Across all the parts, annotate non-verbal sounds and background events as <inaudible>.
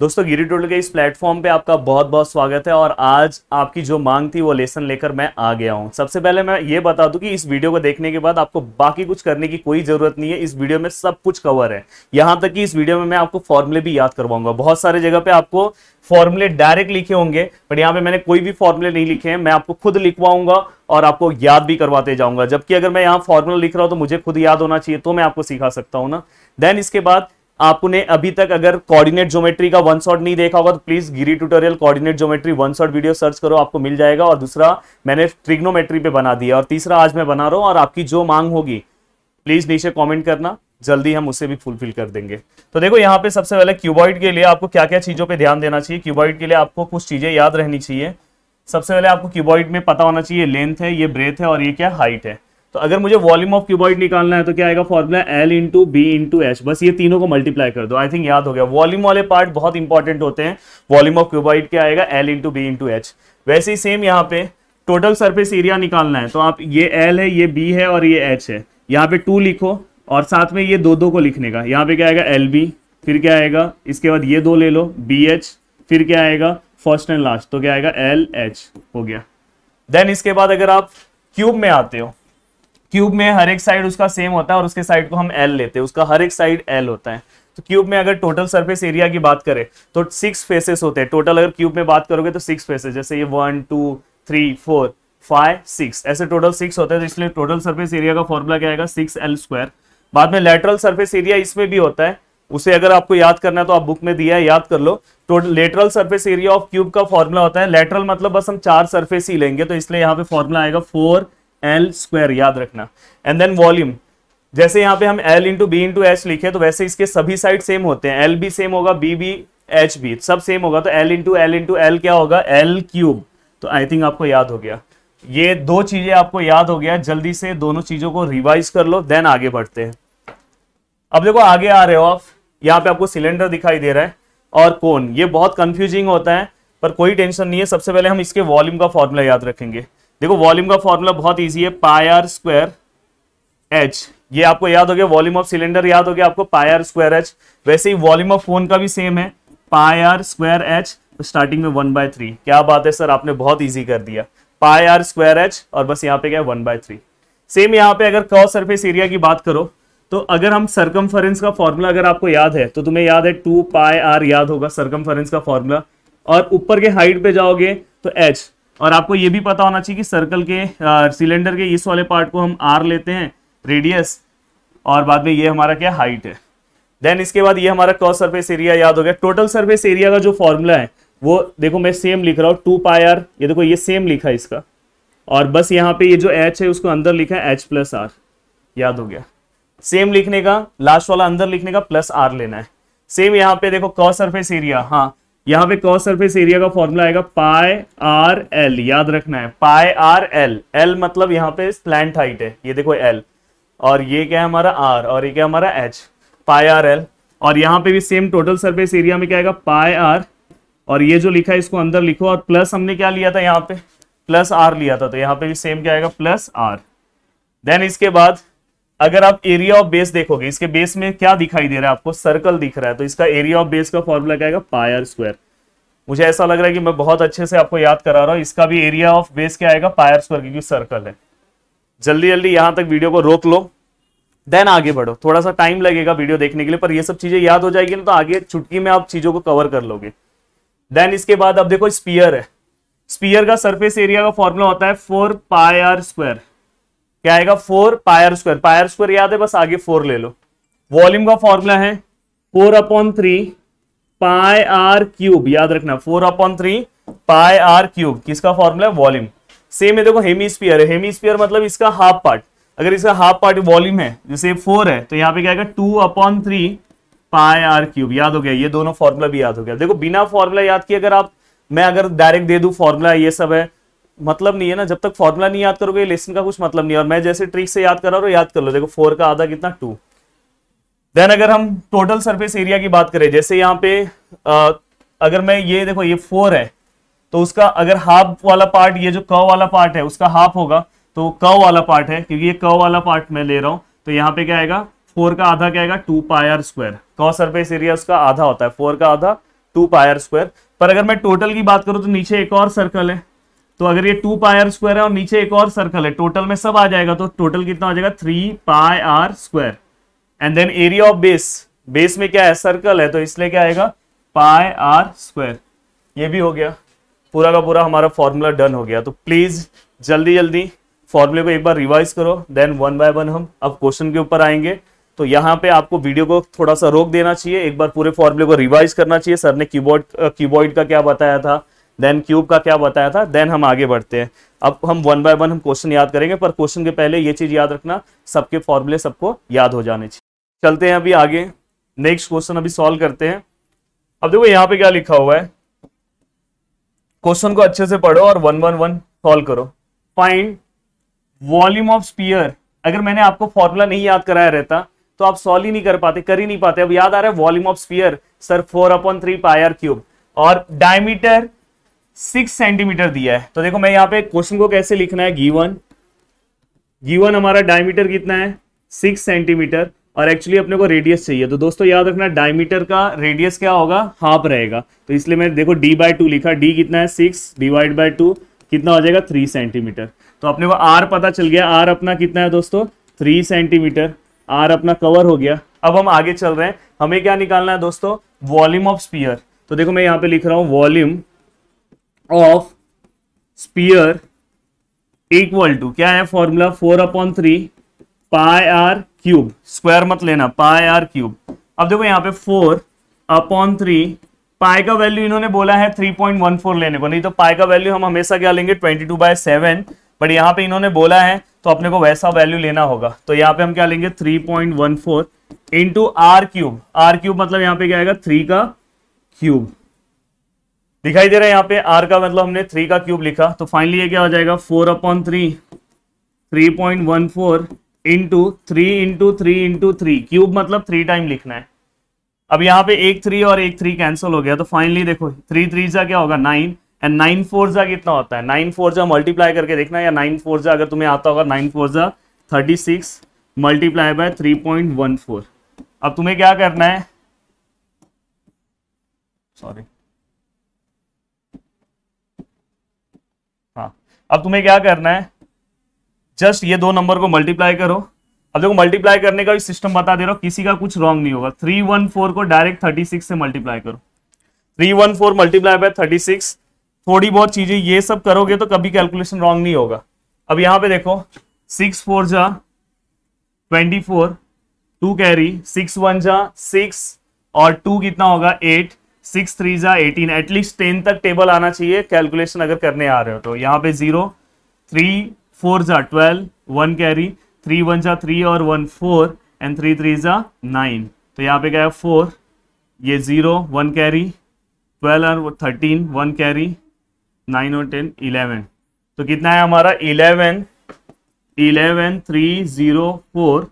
दोस्तों गिरी टोटल के इस प्लेटफॉर्म पे आपका बहुत बहुत स्वागत है और आज आपकी जो मांग थी वो लेसन लेकर मैं आ गया हूँ सबसे पहले मैं ये बता दूं कि इस वीडियो को देखने के बाद आपको बाकी कुछ करने की कोई जरूरत नहीं है इस वीडियो में सब कुछ कवर है यहाँ तक कि इस वीडियो में मैं आपको फॉर्मुले भी याद करवाऊंगा बहुत सारे जगह पे आपको फॉर्मुले डायरेक्ट लिखे होंगे बट यहाँ पे मैंने कोई भी फॉर्मुले नहीं लिखे हैं मैं आपको खुद लिखवाऊंगा और आपको याद भी करवाते जाऊंगा जबकि अगर मैं यहाँ फॉर्मुला लिख रहा हूँ तो मुझे खुद याद होना चाहिए तो मैं आपको सिखा सकता हूँ ना देन इसके बाद आपने अभी तक अगर कोऑर्डिनेट ज्योमेट्री का वन शॉट नहीं देखा होगा तो please Giri tutorial coordinate geometry one shot video search करो आपको मिल जाएगा और दूसरा मैंने ट्रिग्नोमेट्री पे बना दिया और तीसरा आज मैं बना रहा हूँ और आपकी जो मांग होगी प्लीज नीचे कॉमेंट करना जल्दी हम उसे भी फुलफिल कर देंगे तो देखो यहाँ पे सबसे पहले क्यूबॉइड के लिए आपको क्या क्या चीजों पर ध्यान देना चाहिए क्यूबॉइड के लिए आपको कुछ चीजें याद रहनी चाहिए सबसे पहले आपको क्यूबॉइड में पता होना चाहिए लेंथ है ये ब्रेथ है और ये क्या हाइट है तो अगर मुझे वॉल्यूम ऑफ क्यूबॉइड निकालना है तो क्या आएगा formula L into B into H बस ये तीनों को मल्टीप्लाई कर दो आई थिंक याद हो गया वॉल्यूम वाले पार्ट बहुत इंपॉर्टेंट होते हैं वॉल्यूम ऑफ क्यूबॉइड क्या आएगा L into B into H वैसे ही सेम यहाँ पे टोटल सर्फेस एरिया निकालना है तो आप ये एल है ये बी है और ये एच है यहाँ पे टू लिखो और साथ में ये दो दो को लिखने का यहाँ पे क्या आएगा एल बी फिर क्या आएगा इसके बाद ये दो ले लो बी एच फिर क्या आएगा फर्स्ट एंड लास्ट तो क्या आएगा एल एच हो गया देन इसके बाद अगर आप क्यूब में आते हो क्यूब में हर एक साइड उसका सेम होता है और उसके साइड को हम एल लेते हैं उसका हर एक साइड एल होता है तो क्यूब में अगर टोटल सरफेस एरिया की बात करें तो सिक्स फेसेस होते हैं टोटल अगर क्यूब में बात करोगे तो सिक्स फेसेस जैसे ये one two three four five six ऐसे टोटल सिक्स होता है तो इसलिए टोटल सर्फेस एरिया का फॉर्मूला क्या आएगा सिक्स एल स्क्वायर बाद में लेटरल सर्फेस एरिया इसमें भी होता है उसे अगर आपको याद करना है तो आप बुक में दिया है याद कर लो total lateral surface area of cube का फॉर्मूला होता है लेटरल मतलब बस हम चार सर्फेस ही लेंगे तो इसलिए यहाँ पे फॉर्मूला आएगा फोर एल स्क्वायर याद रखना एंड देन वॉल्यूम जैसे यहाँ पे हम L into B into H लिखे तो वैसे इसके सभी साइड सेम होते हैं एल भी सेम होगा बी बी एच भी सब सेम होगा तो L into L into L क्या होगा एल क्यूब तो आई थिंक आपको याद हो गया ये दो चीजें आपको याद हो गया जल्दी से दोनों चीजों को रिवाइज कर लो देन आगे बढ़ते हैं अब देखो आगे आ रहे हो आप यहाँ पे आपको सिलेंडर दिखाई दे रहा है और कौन ये बहुत कंफ्यूजिंग होता है पर कोई टेंशन नहीं है सबसे पहले हम इसके वॉल्यूम का फॉर्मूला याद रखेंगे देखो वॉल्यूम का फॉर्मूला बहुत ईजी है पायर स्क्वायर एच ये आपको याद हो गया वॉल्यूम ऑफ सिलेंडर याद हो गया आपको पायर स्क्वायर एच वैसे ही वॉल्यूम ऑफ फोन का भी सेम है पायर स्क्वायर एच स्टार्टिंग में वन बाय थ्री क्या बात है सर आपने बहुत ईजी कर दिया पाई आर स्क्वायर एच और बस यहाँ पे क्या है वन बाय थ्री सेम यहाँ पे अगर क्रॉस सरफेस एरिया की बात करो तो अगर हम सरकम का फॉर्मूला अगर आपको याद है तो तुम्हें याद है टू पाई आर याद होगा सरकम का फॉर्मूला और ऊपर के हाइट पे जाओगे तो एच और आपको ये भी पता होना चाहिए कि सर्कल के सिलेंडर के इस वाले पार्ट को हम आर लेते हैं रेडियस और बाद में ये हमारा क्या हाइट है देन इसके बाद ये हमारा क्रॉस सर्फेस एरिया याद हो गया टोटल सर्फेस एरिया का जो फॉर्मूला है वो देखो मैं सेम लिख रहा हूँ टू पाई आर ये देखो ये सेम लिखा है इसका और बस यहाँ पे ये जो एच है उसको अंदर लिखा है एच प्लस आर याद हो गया सेम लिखने का लास्ट वाला अंदर लिखने का प्लस आर लेना है सेम यहाँ पे देखो क्रॉस सर्फेस एरिया हाँ यहां पे क्रॉस सरफेस एरिया का फॉर्मूला आएगा पाई आर एल याद रखना है पाई आर एल एल मतलब यहाँ पे स्लैंड हाइट है ये देखो एल और ये क्या है हमारा आर और ये क्या हमारा एच पाई आर एल और यहां पे भी सेम टोटल सरफेस एरिया में क्या आएगा पाई आर और ये जो लिखा है इसको अंदर लिखो और प्लस हमने क्या लिया था यहां पे प्लस आर लिया था तो यहां पे भी सेम क्या आएगा प्लस आर देन इसके बाद अगर आप एरिया ऑफ बेस देखोगे इसके बेस में क्या दिखाई दे रहा है आपको सर्कल दिख रहा है तो इसका एरिया ऑफ बेस का फॉर्मूला क्या पायर स्क्वायर मुझे ऐसा लग रहा है कि मैं बहुत अच्छे से आपको याद करा रहा हूं इसका भी एरिया ऑफ बेस क्या आएगा पायर स्क्वायर क्योंकि सर्कल है जल्दी जल्दी यहां तक वीडियो को रोक लो देन आगे बढ़ो थोड़ा सा टाइम लगेगा वीडियो देखने के लिए पर ये सब चीजें याद हो जाएगी ना तो आगे छुटकी में आप चीजों को कवर कर लोगे देन इसके बाद अब देखो स्पीयर है स्पीयर का सरफेस एरिया का फॉर्मूला होता है फोर पाई आर स्क्वायर क्या आएगा four pi r square pi r square याद है बस आगे फोर ले लो वॉल्यूम का फॉर्मूला है four upon three pi r cube याद रखना four upon three pi r cube किसका फॉर्मूला है वॉल्यूम सेम है देखो स्पियर हेमी स्पियर मतलब इसका हाफ पार्ट अगर इसका हाफ पार्ट वॉल्यूम है जैसे फोर है तो यहाँ पे क्या आएगा two upon three pi r cube याद हो गया ये दोनों फॉर्मूला भी याद हो गया देखो बिना फॉर्मूला याद किए अगर आप मैं अगर डायरेक्ट दे दू फॉर्मूला ये सब है मतलब नहीं है ना जब तक फॉर्मूला नहीं याद करोगे लेसन का कुछ मतलब नहीं और मैं जैसे ट्रिक से याद करा रहा हूँ तो याद कर लो देखो फोर का आधा कितना टू देन अगर हम टोटल सरफेस एरिया की बात करें जैसे यहाँ पे आ, अगर मैं ये देखो ये फोर है तो उसका अगर हाफ वाला पार्ट ये जो कव वाला पार्ट है उसका हाफ होगा तो कव वाला पार्ट है क्योंकि ये कव वाला पार्ट मैं ले रहा हूँ तो यहाँ पे क्या आएगा फोर का आधा क्या आएगा टू पायर स्क्वायर कौ सर्फेस एरिया उसका आधा होता है फोर का आधा टू पायर स्क्वायर पर अगर मैं टोटल की बात करूँ तो नीचे एक और सर्कल है तो अगर ये टू पाई आर स्क्वायर है और नीचे एक और सर्कल है टोटल में सब आ जाएगा तो टोटल कितना आ जाएगा three pi r square and then area of base base में क्या है सर्कल है तो इसलिए क्या आएगा पाई आर स्क्वायर ये भी हो गया पूरा का पूरा हमारा फॉर्मूला डन हो गया तो प्लीज जल्दी जल्दी फॉर्मूले को एक बार रिवाइज करो देन वन बाय वन हम अब क्वेश्चन के ऊपर आएंगे तो यहाँ पे आपको वीडियो को थोड़ा सा रोक देना चाहिए एक बार पूरे फॉर्मूले को रिवाइज करना चाहिए सर ने कीबोर्ड कीबोर्ड का क्या बताया था देन क्यूब का क्या बताया था देन हम आगे बढ़ते हैं अब हम वन बाय वन हम क्वेश्चन याद करेंगे पर क्वेश्चन के पहले ये चीज़ याद रखना सबके फॉर्मूले सबको याद हो जाने चाहिए चलते हैं अभी आगे नेक्स्ट क्वेश्चन अभी सॉल्व करते हैं अब देखो यहाँ पे क्या लिखा हुआ है क्वेश्चन को अच्छे से पढ़ो और वन वन वन सॉल्व करो फाइंड वॉल्यूम ऑफ स्पीयर अगर मैंने आपको फॉर्मूला नहीं याद कराया रहता तो आप सॉल्व ही नहीं कर पाते कर ही नहीं पाते अब याद आ रहा है volume of sphere sir four upon three pi r cube और डायमीटर सिक्स सेंटीमीटर दिया है तो देखो मैं यहाँ पे क्वेश्चन को कैसे लिखना है गीवन गीवन हमारा डायमीटर कितना है सिक्स सेंटीमीटर और एक्चुअली अपने को रेडियस चाहिए तो दोस्तों याद रखना डायमीटर का रेडियस क्या होगा हाफ रहेगा तो इसलिए मैंने देखो डी बाय टू लिखा डी कितना है सिक्स डिवाइड बाय टू कितना हो जाएगा थ्री सेंटीमीटर तो अपने को आर पता चल गया आर अपना कितना है दोस्तों थ्री सेंटीमीटर आर अपना कवर हो गया अब हम आगे चल रहे हैं हमें क्या निकालना है दोस्तों वॉल्यूम ऑफ स्पीयर तो देखो मैं यहाँ पे लिख रहा हूँ volume of sphere equal to क्या है formula four upon three pi r cube square मत लेना पाई आर क्यूब अब देखो यहाँ पे फोर अपॉन थ्री पाई का वैल्यू इन्होंने बोला है 3.14 लेने को नहीं तो पाई का वैल्यू हम हमेशा क्या लेंगे 22 टू बाय सेवन बट यहाँ पे इन्होंने बोला है तो अपने को वैसा वैल्यू लेना होगा तो यहाँ पे हम क्या लेंगे 3.14 point one four into r cube r cube मतलब यहाँ पे क्या आएगा थ्री का क्यूब दिखाई दे रहा है यहाँ पे आर का मतलब हमने थ्री का क्यूब लिखा तो फाइनली ये क्या हो जाएगा four upon three three point one four into three into three into three cube मतलब थ्री टाइम लिखना है अब यहाँ पे एक थ्री और एक थ्री कैंसिल हो गया तो फाइनली देखो थ्री थ्री जा क्या होगा नाइन एंड नाइन फोर जा कितना होता है नाइन फोर जा मल्टीप्लाई करके देखना या नाइन फोर जा अगर तुम्हें आता होगा नाइन फोर जा thirty six multiply by three point one four अब तुम्हें क्या करना है सॉरी अब तुम्हें क्या करना है जस्ट ये दो नंबर को मल्टीप्लाई करो अब देखो मल्टीप्लाई करने का भी सिस्टम बता दे रहा हूं किसी का कुछ रॉन्ग नहीं होगा थ्री वन फोर को डायरेक्ट थर्टी सिक्स से मल्टीप्लाई करो three one four multiply by thirty six थोड़ी बहुत चीजें ये सब करोगे तो कभी कैलकुलेशन रॉन्ग नहीं होगा अब यहां पे देखो सिक्स फोर जा twenty four two carry six one जा सिक्स और टू कितना होगा एट सिक्स थ्री जा एटीन एटलीस्ट टेन तक टेबल आना चाहिए कैलकुलेशन अगर करने आ रहे हो तो यहाँ पे जीरो थ्री फोर जा twelve one carry three one जा थ्री और one four and three three जा नाइन तो यहाँ पे क्या है फोर ये जीरो वन कैरी ट्वेल्व और थर्टीन वन कैरी नाइन और टेन इलेवन तो कितना है हमारा eleven eleven three zero four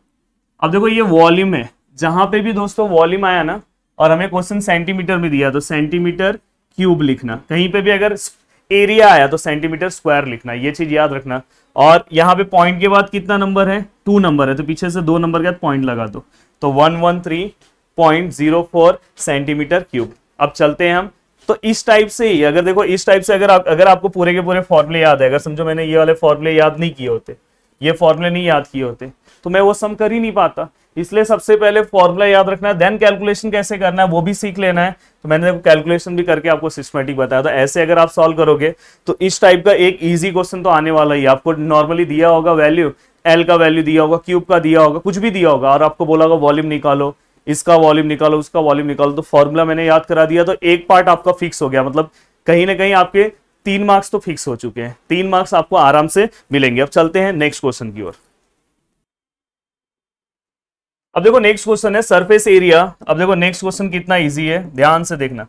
अब देखो ये वॉल्यूम है जहाँ पे भी दोस्तों वॉल्यूम आया ना और हमें क्वेश्चन सेंटीमीटर में दिया तो सेंटीमीटर क्यूब लिखना कहीं पे भी अगर एरिया आया तो सेंटीमीटर स्क्वायर लिखना ये चीज याद रखना और यहाँ पे पॉइंट के बाद कितना नंबर है टू नंबर है तो पीछे से दो नंबर के बाद पॉइंट लगा दो तो one one three point zero four centimetre cube अब चलते हैं हम तो इस टाइप से ही अगर देखो इस टाइप से अगर आप अगर आपको पूरे के पूरे फॉर्मुले याद है अगर समझो मैंने ये वाले फॉर्मुले याद नहीं किए होते ये फॉर्मुले नहीं याद किए होते तो मैं वो सम कर ही नहीं पाता इसलिए सबसे पहले फॉर्मूला याद रखना है देन कैलकुलेशन कैसे करना है वो भी सीख लेना है तो मैंने कैलकुलेशन भी करके आपको सिस्टमेटिक बताया तो ऐसे अगर आप सॉल्व करोगे तो इस टाइप का एक ईजी क्वेश्चन तो आने वाला ही आपको नॉर्मली दिया होगा वैल्यू एल का वैल्यू दिया होगा क्यूब का दिया होगा कुछ भी दिया होगा और आपको बोला होगा वॉल्यूम निकालो इसका वॉल्यूम निकालो उसका वॉल्यूम निकालो तो फॉर्मूला मैंने याद करा दिया तो एक पार्ट आपका फिक्स हो गया मतलब कहीं ना कहीं आपके तीन मार्क्स तो फिक्स हो चुके हैं तीन मार्क्स आपको आराम से मिलेंगे अब चलते हैं नेक्स्ट क्वेश्चन की ओर अब देखो नेक्स्ट क्वेश्चन है सरफेस एरिया अब देखो नेक्स्ट क्वेश्चन कितना इजी है ध्यान से देखना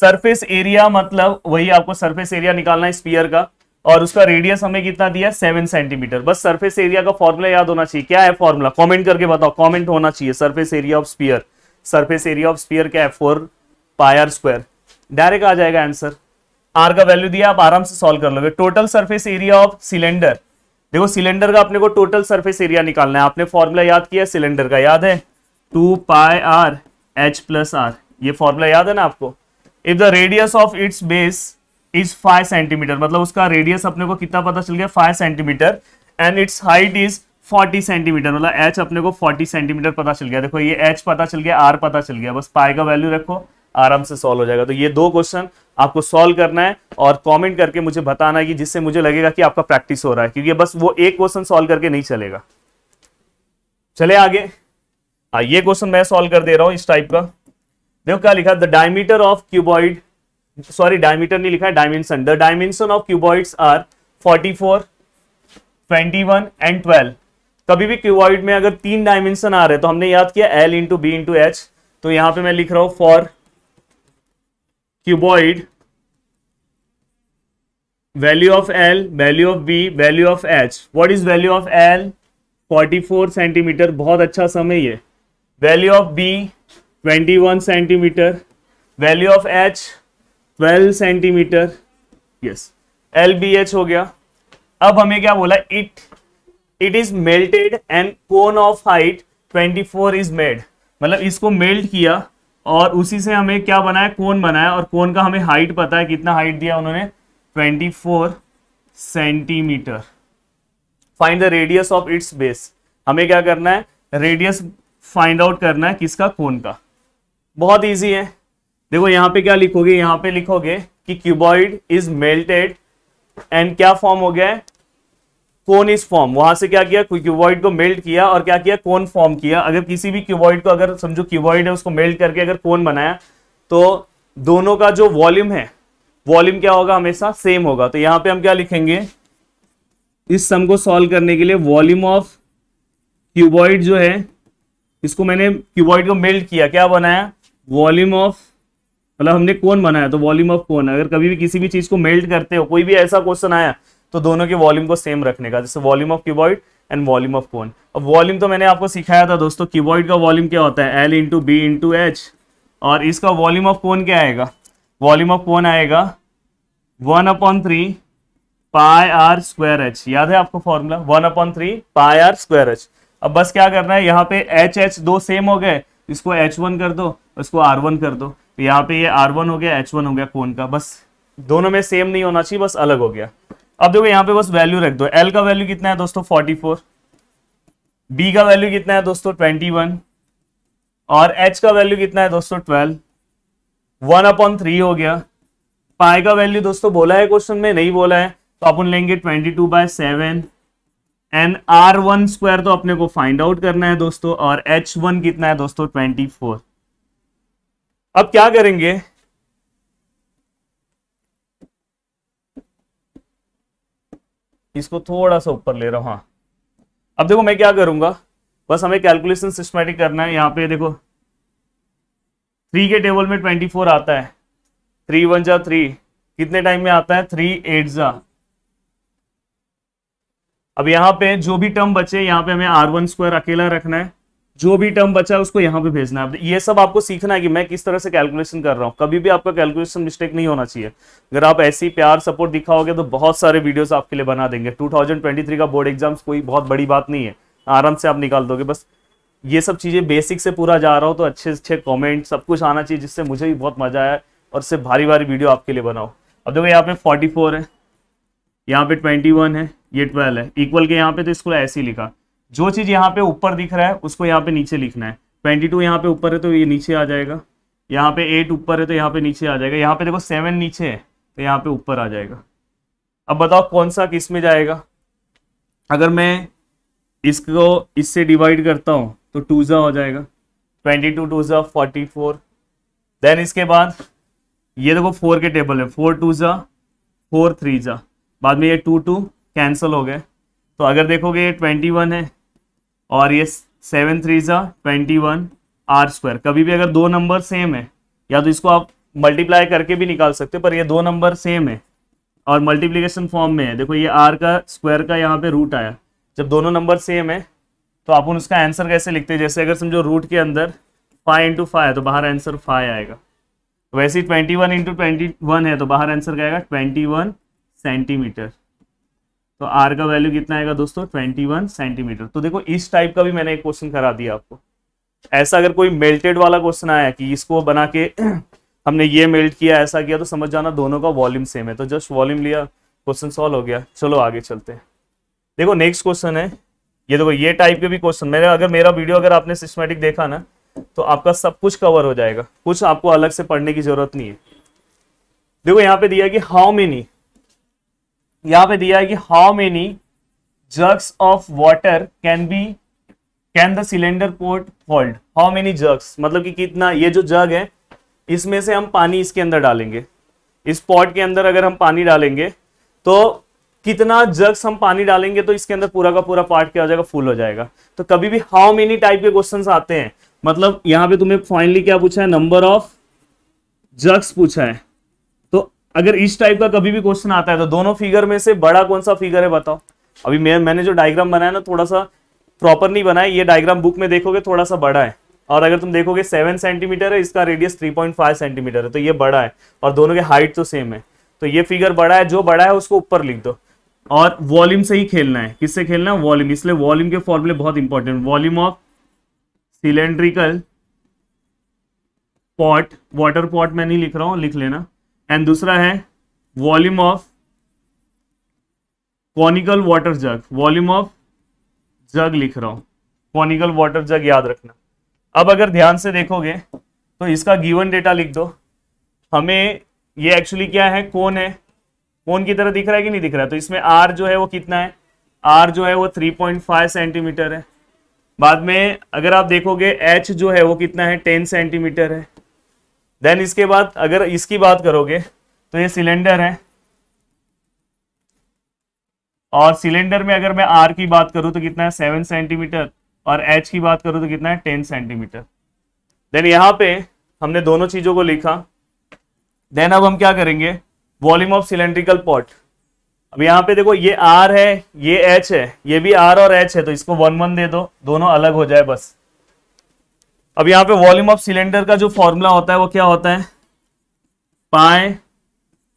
सरफेस एरिया मतलब वही आपको सरफेस एरिया निकालना है स्पीयर का और उसका रेडियस हमें कितना दिया सेवन सेंटीमीटर बस सरफेस एरिया का फॉर्मूला याद होना चाहिए क्या है फॉर्मूला कॉमेंट करके बताओ कॉमेंट होना चाहिए surface area of sphere surface area of sphere क्या है फोर पायर स्क्वायर डायरेक्ट आ जाएगा आंसर आर का वैल्यू दिया आप आराम से सॉल्व कर लोगे total surface area of cylinder देखो सिलेंडर का अपने को टोटल सरफेस एरिया निकालना है आपने फॉर्मूला याद किया सिलेंडर का याद है two pi r h plus r ये फॉर्मूला याद है ना आपको if the radius of its base is five centimetre मतलब उसका रेडियस अपने को कितना पता चल गया five centimetre and its height is forty centimetre मतलब एच अपने को फोर्टी सेंटीमीटर पता चल गया देखो ये एच पता चल गया आर पता चल गया बस पाई का वैल्यू रखो आराम से सॉल्व हो जाएगा तो ये दो क्वेश्चन आपको सॉल्व करना है और कमेंट करके मुझे बताना है कि जिससे मुझे लगेगा कि आपका प्रैक्टिस हो रहा है क्योंकि बस वो एक क्वेश्चन सॉल्व करके नहीं चलेगा चले आगे आ, हाँ, ये क्वेश्चन मैं सॉल्व कर दे रहा हूं इस टाइप का देखो क्या लिखा the diameter of cuboid sorry diameter नहीं लिखा है dimension the dimension of cuboids are twenty one and twelve कभी भी क्यूबॉइड में अगर तीन डायमेंशन आ रहे हैं तो हमने याद किया l into B into h तो यहां पे मैं लिख रहा हूँ for cuboid value of l value of b value of h what is value of l 44 centimetre बहुत अच्छा समय है value of b 21 centimetre value of h 12 centimetre yes l b h हो गया अब हमें क्या बोला it it is melted and cone of height 24 is made मतलब इसको मेल्ट किया और उसी से हमें क्या बनाया कौन बनाया और कौन का हमें हाइट पता है कितना हाइट दिया उन्होंने 24 centimetre find the radius of its base हमें क्या करना है रेडियस फाइंड आउट करना है किसका कौन का बहुत ईजी है देखो यहां पे क्या लिखोगे यहां पे लिखोगे कि क्यूबॉइड इज मेल्टेड एंड क्या फॉर्म हो गया है कोन इज फॉर्म वहां से क्या किया क्यूबॉइड को मेल्ट किया और क्या किया कोन फॉर्म किया अगर किसी भी क्यूबॉइड को अगर समझो क्यूबॉइड है उसको मेल्ट करके अगर कोन बनाया तो दोनों का जो वॉल्यूम है वॉल्यूम क्या होगा हमेशा सेम होगा तो यहां पे हम क्या लिखेंगे इस सम को सॉल्व करने के लिए वॉल्यूम ऑफ क्यूबॉइड जो है इसको मैंने क्यूबॉइड को मेल्ट किया क्या बनाया वॉल्यूम ऑफ मतलब हमने कौन बनाया तो वॉल्यूम ऑफ कौन अगर कभी भी किसी भी चीज को मेल्ट करते हो कोई भी ऐसा क्वेश्चन आया तो दोनों के वॉल्यूम को सेम रखने का जैसे volume of cuboid and volume of cone अब वॉल्यूम तो मैंने आपको सिखाया था दोस्तों क्यूबॉइड का वॉल्यूम क्या होता है l into B into h और इसका वॉल्यूम ऑफ कोन क्या आएगा वॉल्यूम ऑफ कोन आएगा one upon three pi r square h याद है आपको formula one upon three pi r square h अब बस क्या करना है यहाँ पे एच एच दो सेम हो गए इसको एच वन कर दो इसको आर वन कर दो यहाँ पे ये आर वन हो गया एच वन हो गया कोन का बस दोनों में सेम नहीं होना चाहिए बस अलग हो गया अब देखो यहाँ पे बस वैल्यू रख दो एल का वैल्यू कितना है दोस्तों फोर्टी फोर बी का वैल्यू कितना है दोस्तों ट्वेंटी वन और एच का वैल्यू कितना है दोस्तों ट्वेल्व वन अपॉन थ्री हो गया पाई का वैल्यू दोस्तों बोला है क्वेश्चन में नहीं बोला है तो अपन लेंगे twenty two by seven and r one square तो अपने को फाइंड आउट करना है दोस्तों और एच वन कितना है दोस्तों ट्वेंटी फोर अब क्या करेंगे इसको थोड़ा सा ऊपर ले रहा हूँ हाँ अब देखो मैं क्या करूंगा बस हमें कैलकुलेशन सिस्टमेटिक करना है यहाँ पे देखो थ्री के टेबल में ट्वेंटी फोर आता है थ्री वन जा थ्री कितने टाइम में आता है थ्री एट जा अब यहाँ पे जो भी टर्म बचे यहाँ पे हमें आर वन स्क्वायर अकेला रखना है जो भी टर्म बचा है उसको यहाँ पे भेजना है ये सब आपको सीखना है कि मैं किस तरह से कैलकुलेशन कर रहा हूँ कभी भी आपका कैलकुलेशन मिस्टेक नहीं होना चाहिए अगर आप ऐसी प्यार सपोर्ट दिखाओगे तो बहुत सारे वीडियोस आपके लिए बना देंगे 2023 का बोर्ड एग्जाम्स कोई बहुत बड़ी बात नहीं है आराम से आप निकाल दोगे बस ये सब चीज़ें बेसिक से पूरा जा रहा हो तो अच्छे अच्छे कॉमेंट सब कुछ आना चाहिए जिससे मुझे भी बहुत मजा आया और इससे भारी भारी वीडियो आपके लिए बनाओ अब देखो यहाँ पे फोर्टी है यहाँ पे ट्वेंटी है ये ट्वेल्व है इक्वल के यहाँ पे तो इसको ऐसे ही लिखा जो चीज़ यहाँ पे ऊपर दिख रहा है उसको यहाँ पे नीचे लिखना है ट्वेंटी टू यहाँ पे ऊपर है तो ये नीचे आ जाएगा यहाँ पे एट ऊपर है तो यहाँ पे नीचे आ जाएगा यहाँ पे देखो सेवन नीचे है तो यहाँ पे ऊपर आ जाएगा अब बताओ कौन सा किस में जाएगा अगर मैं इसको इससे डिवाइड करता हूँ तो टू जा हो जाएगा ट्वेंटी टू टू जा फोर्टी फोर देन इसके बाद ये देखो फोर के टेबल है फोर टू जा फोर थ्री जा बाद में ये टू टू कैंसिल हो गए तो अगर देखोगे ये ट्वेंटी वन है और ये सेवन थ्री ज़ा ट्वेंटी वन आर स्क्वायर कभी भी अगर दो नंबर सेम है या तो इसको आप मल्टीप्लाई करके भी निकाल सकते हो पर ये दो नंबर सेम है और मल्टीप्लीकेशन फॉर्म में है देखो ये आर का स्क्वायर का यहाँ पे रूट आया जब दोनों नंबर सेम है तो आप उन उसका आंसर कैसे लिखते हैं जैसे अगर समझो रूट के अंदर फाइव इंटू फाइव है तो बाहर आंसर फाइव आएगा वैसे ही twenty one into twenty one है तो बाहर आंसर क्या आएगा ट्वेंटी वन सेंटीमीटर तो आर का वैल्यू कितना आएगा दोस्तों वन सेंटीमीटर तो देखो इस टाइप का भी मैंने एक क्वेश्चन करा दिया आपको ऐसा अगर कोई मेल्टेड वाला क्वेश्चन आया कि इसको बना के <clears throat> हमने ये मेल्ट किया ऐसा किया तो समझ जाना दोनों का वॉल्यूम सेम है तो जस्ट वॉल्यूम लिया क्वेश्चन सॉल्व हो गया चलो आगे चलते हैं देखो नेक्स्ट क्वेश्चन है ये देखो ये टाइप के भी क्वेश्चन मेरे अगर मेरा वीडियो अगर आपने सिस्टमेटिक देखा ना तो आपका सब कुछ कवर हो जाएगा कुछ आपको अलग से पढ़ने की जरूरत नहीं है देखो यहाँ पे दिया कि हाउ मेनी यहां पे दिया है कि how many jugs of water can be can the cylinder pot hold how many jugs मतलब कि कितना ये जो जग है इसमें से हम पानी इसके अंदर डालेंगे इस पॉट के अंदर अगर हम पानी डालेंगे तो कितना जग्स हम पानी डालेंगे तो इसके अंदर पूरा का पूरा पार्ट क्या हो जाएगा फुल हो जाएगा तो कभी भी हाउ मेनी टाइप के क्वेश्चन आते हैं मतलब यहां पे तुम्हें फाइनली क्या पूछा है नंबर ऑफ जग्स पूछा है अगर इस टाइप का कभी भी क्वेश्चन आता है तो दोनों फिगर में से बड़ा कौन सा फिगर है बताओ अभी मैं मैंने जो डायग्राम बनाया ना थोड़ा सा प्रॉपर नहीं बनाया ये डायग्राम बुक में देखोगे थोड़ा सा बड़ा है और अगर तुम देखोगे सेवन सेंटीमीटर है इसका radius three point five centimetre है तो ये बड़ा है और दोनों के हाइट तो सेम है तो ये फिगर बड़ा है जो बड़ा है उसको ऊपर लिख दो और वॉल्यूम से ही खेलना है किससे खेलना है वॉल्यूम इसलिए वॉल्यूम के फॉर्मूले बहुत important volume of cylindrical pot water pot मैं नहीं लिख रहा हूं लिख लेना एंड दूसरा है volume of conical water jug volume of jug लिख रहा हूं कॉनिकल वाटर जग याद रखना अब अगर ध्यान से देखोगे तो इसका गिवन डेटा लिख दो हमें ये एक्चुअली क्या है कौन है कौन की तरह दिख रहा है कि नहीं दिख रहा है तो इसमें आर जो है वो कितना है आर जो है वो 3.5 सेंटीमीटर है बाद में अगर आप देखोगे एच जो है वो कितना है 10 सेंटीमीटर है देन इसके बाद अगर इसकी बात करोगे तो ये सिलेंडर है और सिलेंडर में अगर मैं आर की बात करूं तो कितना है सेवन सेंटीमीटर और एच की बात करूं तो कितना है टेन सेंटीमीटर देन यहाँ पे हमने दोनों चीजों को लिखा देन अब हम क्या करेंगे वॉल्यूम ऑफ सिलेंड्रिकल पॉट अब यहाँ पे देखो ये आर है ये एच है ये भी आर और एच है तो इसको वन वन दे दो दोनों अलग हो जाए बस अब यहां पे वॉल्यूम ऑफ सिलेंडर का जो फॉर्मूला होता है वो क्या होता है पाए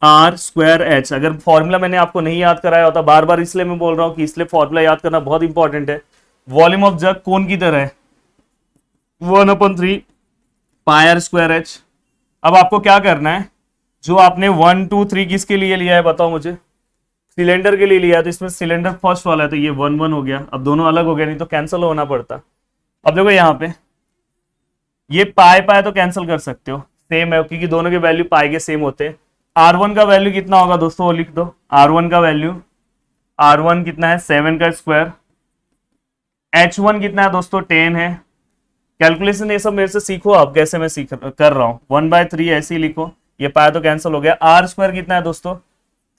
आर स्क्वायर एच अगर फॉर्मूला मैंने आपको नहीं याद कराया होता बार बार इसलिए मैं बोल रहा हूं कि इसलिए फॉर्मूला याद करना बहुत इंपॉर्टेंट है वॉल्यूम ऑफ जग कौन की तरह है one upon three pi r square h अब आपको क्या करना है जो आपने वन टू थ्री किसके लिए लिया है बताओ मुझे सिलेंडर के लिए लिया है तो इसमें सिलेंडर फर्स्ट वाला है तो ये वन वन हो गया अब दोनों अलग हो गया नहीं तो कैंसिल होना पड़ता अब देखो यहाँ पे ये पाए पाए तो कैंसिल कर सकते हो सेम है क्योंकि दोनों के वैल्यू पाए के सेम होते हैं आर वन का वैल्यू कितना होगा दोस्तों वो लिख दो आर वन का वैल्यू आर वन कितना है सेवन का स्क्वायर एच वन कितना है दोस्तों टेन है कैलकुलेशन ये सब मेरे से सीखो अब कैसे मैं सीख कर रहा हूँ वन बाय थ्री ऐसे ही लिखो ये पाया तो कैंसिल हो गया आर स्क्वायर कितना है दोस्तों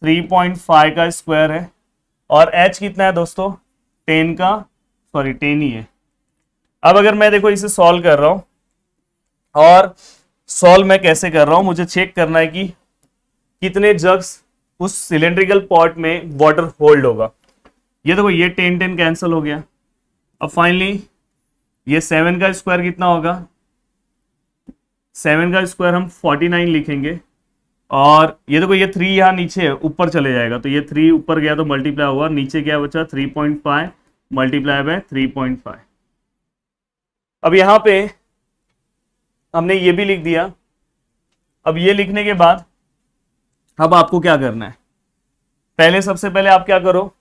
थ्री पॉइंट फाइव का स्क्वायर है और एच कितना है दोस्तों टेन का सॉरी टेन ही है अब अगर मैं देखो इसे सॉल्व कर रहा हूँ और सॉल्व मैं कैसे कर रहा हूं मुझे चेक करना है कि कितने जग्स उस सिलेंड्रिकल पॉट में वाटर होल्ड होगा ये देखो ये टेन टेन कैंसिल हो गया अब फाइनली ये सेवन का स्क्वायर कितना होगा सेवन का स्क्वायर हम फोर्टी नाइन लिखेंगे और ये देखो ये थ्री यहाँ नीचे ऊपर चले जाएगा तो ये थ्री ऊपर गया तो मल्टीप्लाई हुआ नीचे गया बचा three point five multiply by three point five अब यहाँ पे हमने ये भी लिख दिया अब ये लिखने के बाद अब आपको क्या करना है पहले सबसे पहले आप क्या करो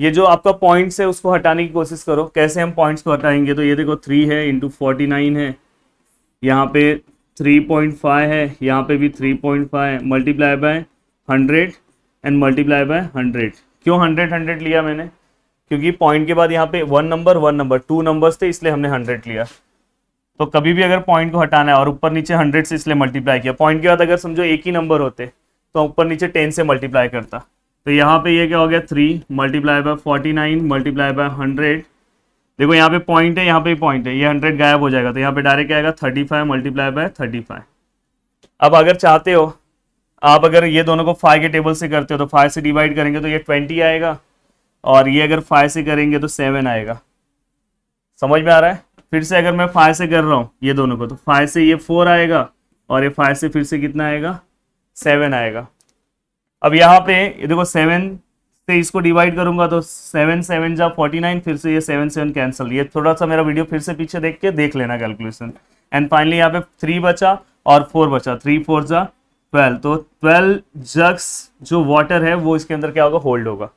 ये जो आपका पॉइंट्स है उसको हटाने की कोशिश करो कैसे हम पॉइंट्स को हटाएंगे तो ये देखो थ्री है इंटू फोर्टी नाइन है यहाँ पे थ्री पॉइंट फाइव है यहाँ पे भी थ्री पॉइंट फाइव है multiply by hundred and multiply by hundred क्यों हंड्रेड हंड्रेड लिया मैंने क्योंकि पॉइंट के बाद यहाँ पे one number one number two numbers थे इसलिए हमने हंड्रेड लिया तो कभी भी अगर पॉइंट को हटाना है और ऊपर नीचे हंड्रेड से इसलिए मल्टीप्लाई किया पॉइंट के बाद अगर समझो एक ही नंबर होते तो ऊपर नीचे टेन से मल्टीप्लाई करता तो यहाँ पे ये क्या हो गया three multiply by forty nine multiply by hundred देखो यहाँ पे पॉइंट है यहाँ पे पॉइंट है ये हंड्रेड गायब हो जाएगा तो यहाँ पे डायरेक्ट आएगा thirty five multiply by thirty five अब अगर चाहते हो आप अगर ये दोनों को फाइव के टेबल से करते हो तो फाइव से डिवाइड करेंगे तो ये ट्वेंटी आएगा और ये अगर फाइव से करेंगे तो सेवन आएगा समझ में आ रहा है फिर से अगर मैं फाइव से कर रहा हूँ ये दोनों को तो फाइव से ये फोर आएगा और ये फाइव से फिर से कितना आएगा सेवन आएगा अब यहाँ पे ये देखो सेवन से इसको डिवाइड करूंगा तो सेवन सेवन जा फोर्टी नाइन फिर से ये सेवन सेवन कैंसिल ये थोड़ा सा मेरा वीडियो फिर से पीछे देख के देख लेना कैलकुलेशन एंड फाइनली यहाँ पे थ्री बचा और फोर बचा थ्री फोर जा ट्वेल्व तो ट्वेल्व जग्स जो वाटर है वो इसके अंदर क्या होगा होल्ड होगा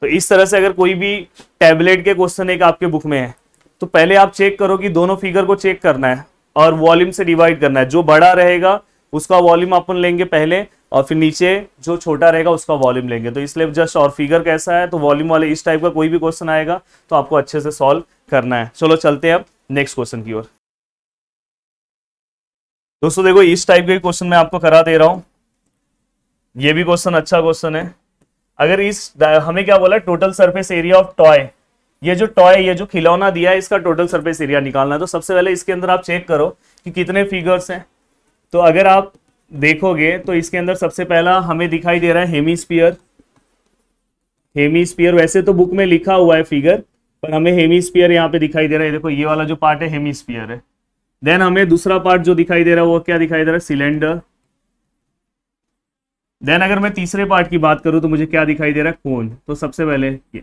तो इस तरह से अगर कोई भी टैबलेट के क्वेश्चन एक आपके बुक में है तो पहले आप चेक करो कि दोनों फिगर को चेक करना है और वॉल्यूम से डिवाइड करना है जो बड़ा रहेगा उसका वॉल्यूम अपन लेंगे पहले और फिर नीचे जो छोटा रहेगा उसका वॉल्यूम लेंगे तो इसलिए जस्ट और फिगर कैसा है तो वॉल्यूम वाले इस टाइप का कोई भी क्वेश्चन आएगा तो आपको अच्छे से सॉल्व करना है चलो चलते हैं अब नेक्स्ट क्वेश्चन की ओर दोस्तों देखो इस टाइप के क्वेश्चन मैं आपको करा दे रहा हूं ये भी क्वेश्चन अच्छा क्वेश्चन है अगर इस हमें क्या बोला total surface area of toy ये जो टॉय ये जो खिलौना दिया है इसका टोटल सरफेस एरिया निकालना है तो सबसे पहले इसके अंदर आप चेक करो कि कितने फिगर्स हैं तो अगर आप देखोगे तो इसके अंदर सबसे पहला हमें दिखाई दे रहा है हेमीस्पियर हेमीस्पियर वैसे तो बुक में लिखा हुआ है फिगर पर हमें स्पियर यहाँ पे दिखाई दे रहा है देखो ये वाला जो पार्ट है हेमीस्पियर है देन हमें दूसरा पार्ट जो दिखाई दे रहा है वो क्या दिखाई दे रहा है सिलेंडर देन अगर मैं तीसरे पार्ट की बात करूं तो मुझे क्या दिखाई दे रहा है कोन तो सबसे पहले ये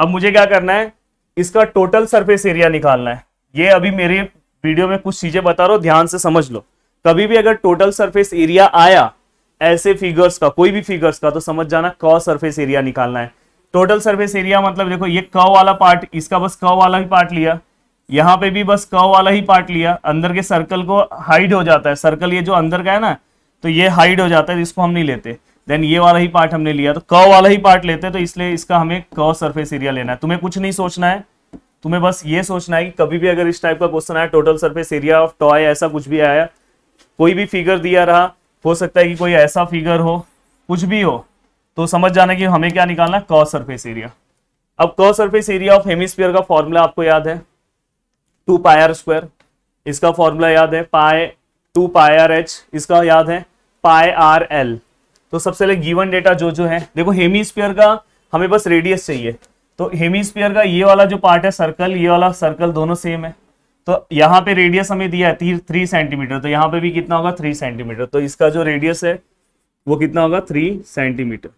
अब मुझे क्या करना है इसका टोटल सरफेस एरिया निकालना है ये अभी मेरे वीडियो में कुछ चीजें बता रहा हूँ ध्यान से समझ लो कभी भी अगर टोटल सरफेस एरिया आया ऐसे फिगर्स का कोई भी फिगर्स का तो समझ जाना क सरफेस एरिया निकालना है टोटल सरफेस एरिया मतलब देखो ये क वाला पार्ट इसका बस क वाला ही पार्ट लिया यहाँ पे भी बस क वाला ही पार्ट लिया अंदर के सर्कल को हाइड हो जाता है सर्कल ये जो अंदर का है ना तो ये हाइड हो जाता है इसको हम नहीं लेते देन ये वाला ही पार्ट हमने लिया तो क वाला ही पार्ट लेते हैं तो इसलिए इसका हमें क सरफेस एरिया लेना है तुम्हें कुछ नहीं सोचना है तुम्हें बस ये सोचना है कि कभी भी अगर इस टाइप का क्वेश्चन आया total surface area of toy ऐसा कुछ भी आया कोई भी फिगर दिया रहा हो सकता है कि कोई ऐसा फिगर हो कुछ भी हो तो समझ जाना कि हमें क्या निकालना है क सरफेस एरिया अब क सरफेस एरिया ऑफ हेमिस्फीयर का फॉर्मूला आपको याद है टू पायर स्क्वायर इसका फॉर्मूला याद है पाए टू पायर एच इसका याद है पाए आर एल तो सबसे पहले गिवन डेटा जो जो है देखो स्पियर का हमें बस रेडियस चाहिए तो स्पियर का ये वाला जो पार्ट है सर्कल ये वाला सर्कल दोनों सेम है तो यहाँ पे रेडियस हमें दिया है थ्री सेंटीमीटर तो यहाँ पे भी कितना होगा थ्री सेंटीमीटर तो इसका जो रेडियस है वो कितना होगा थ्री सेंटीमीटर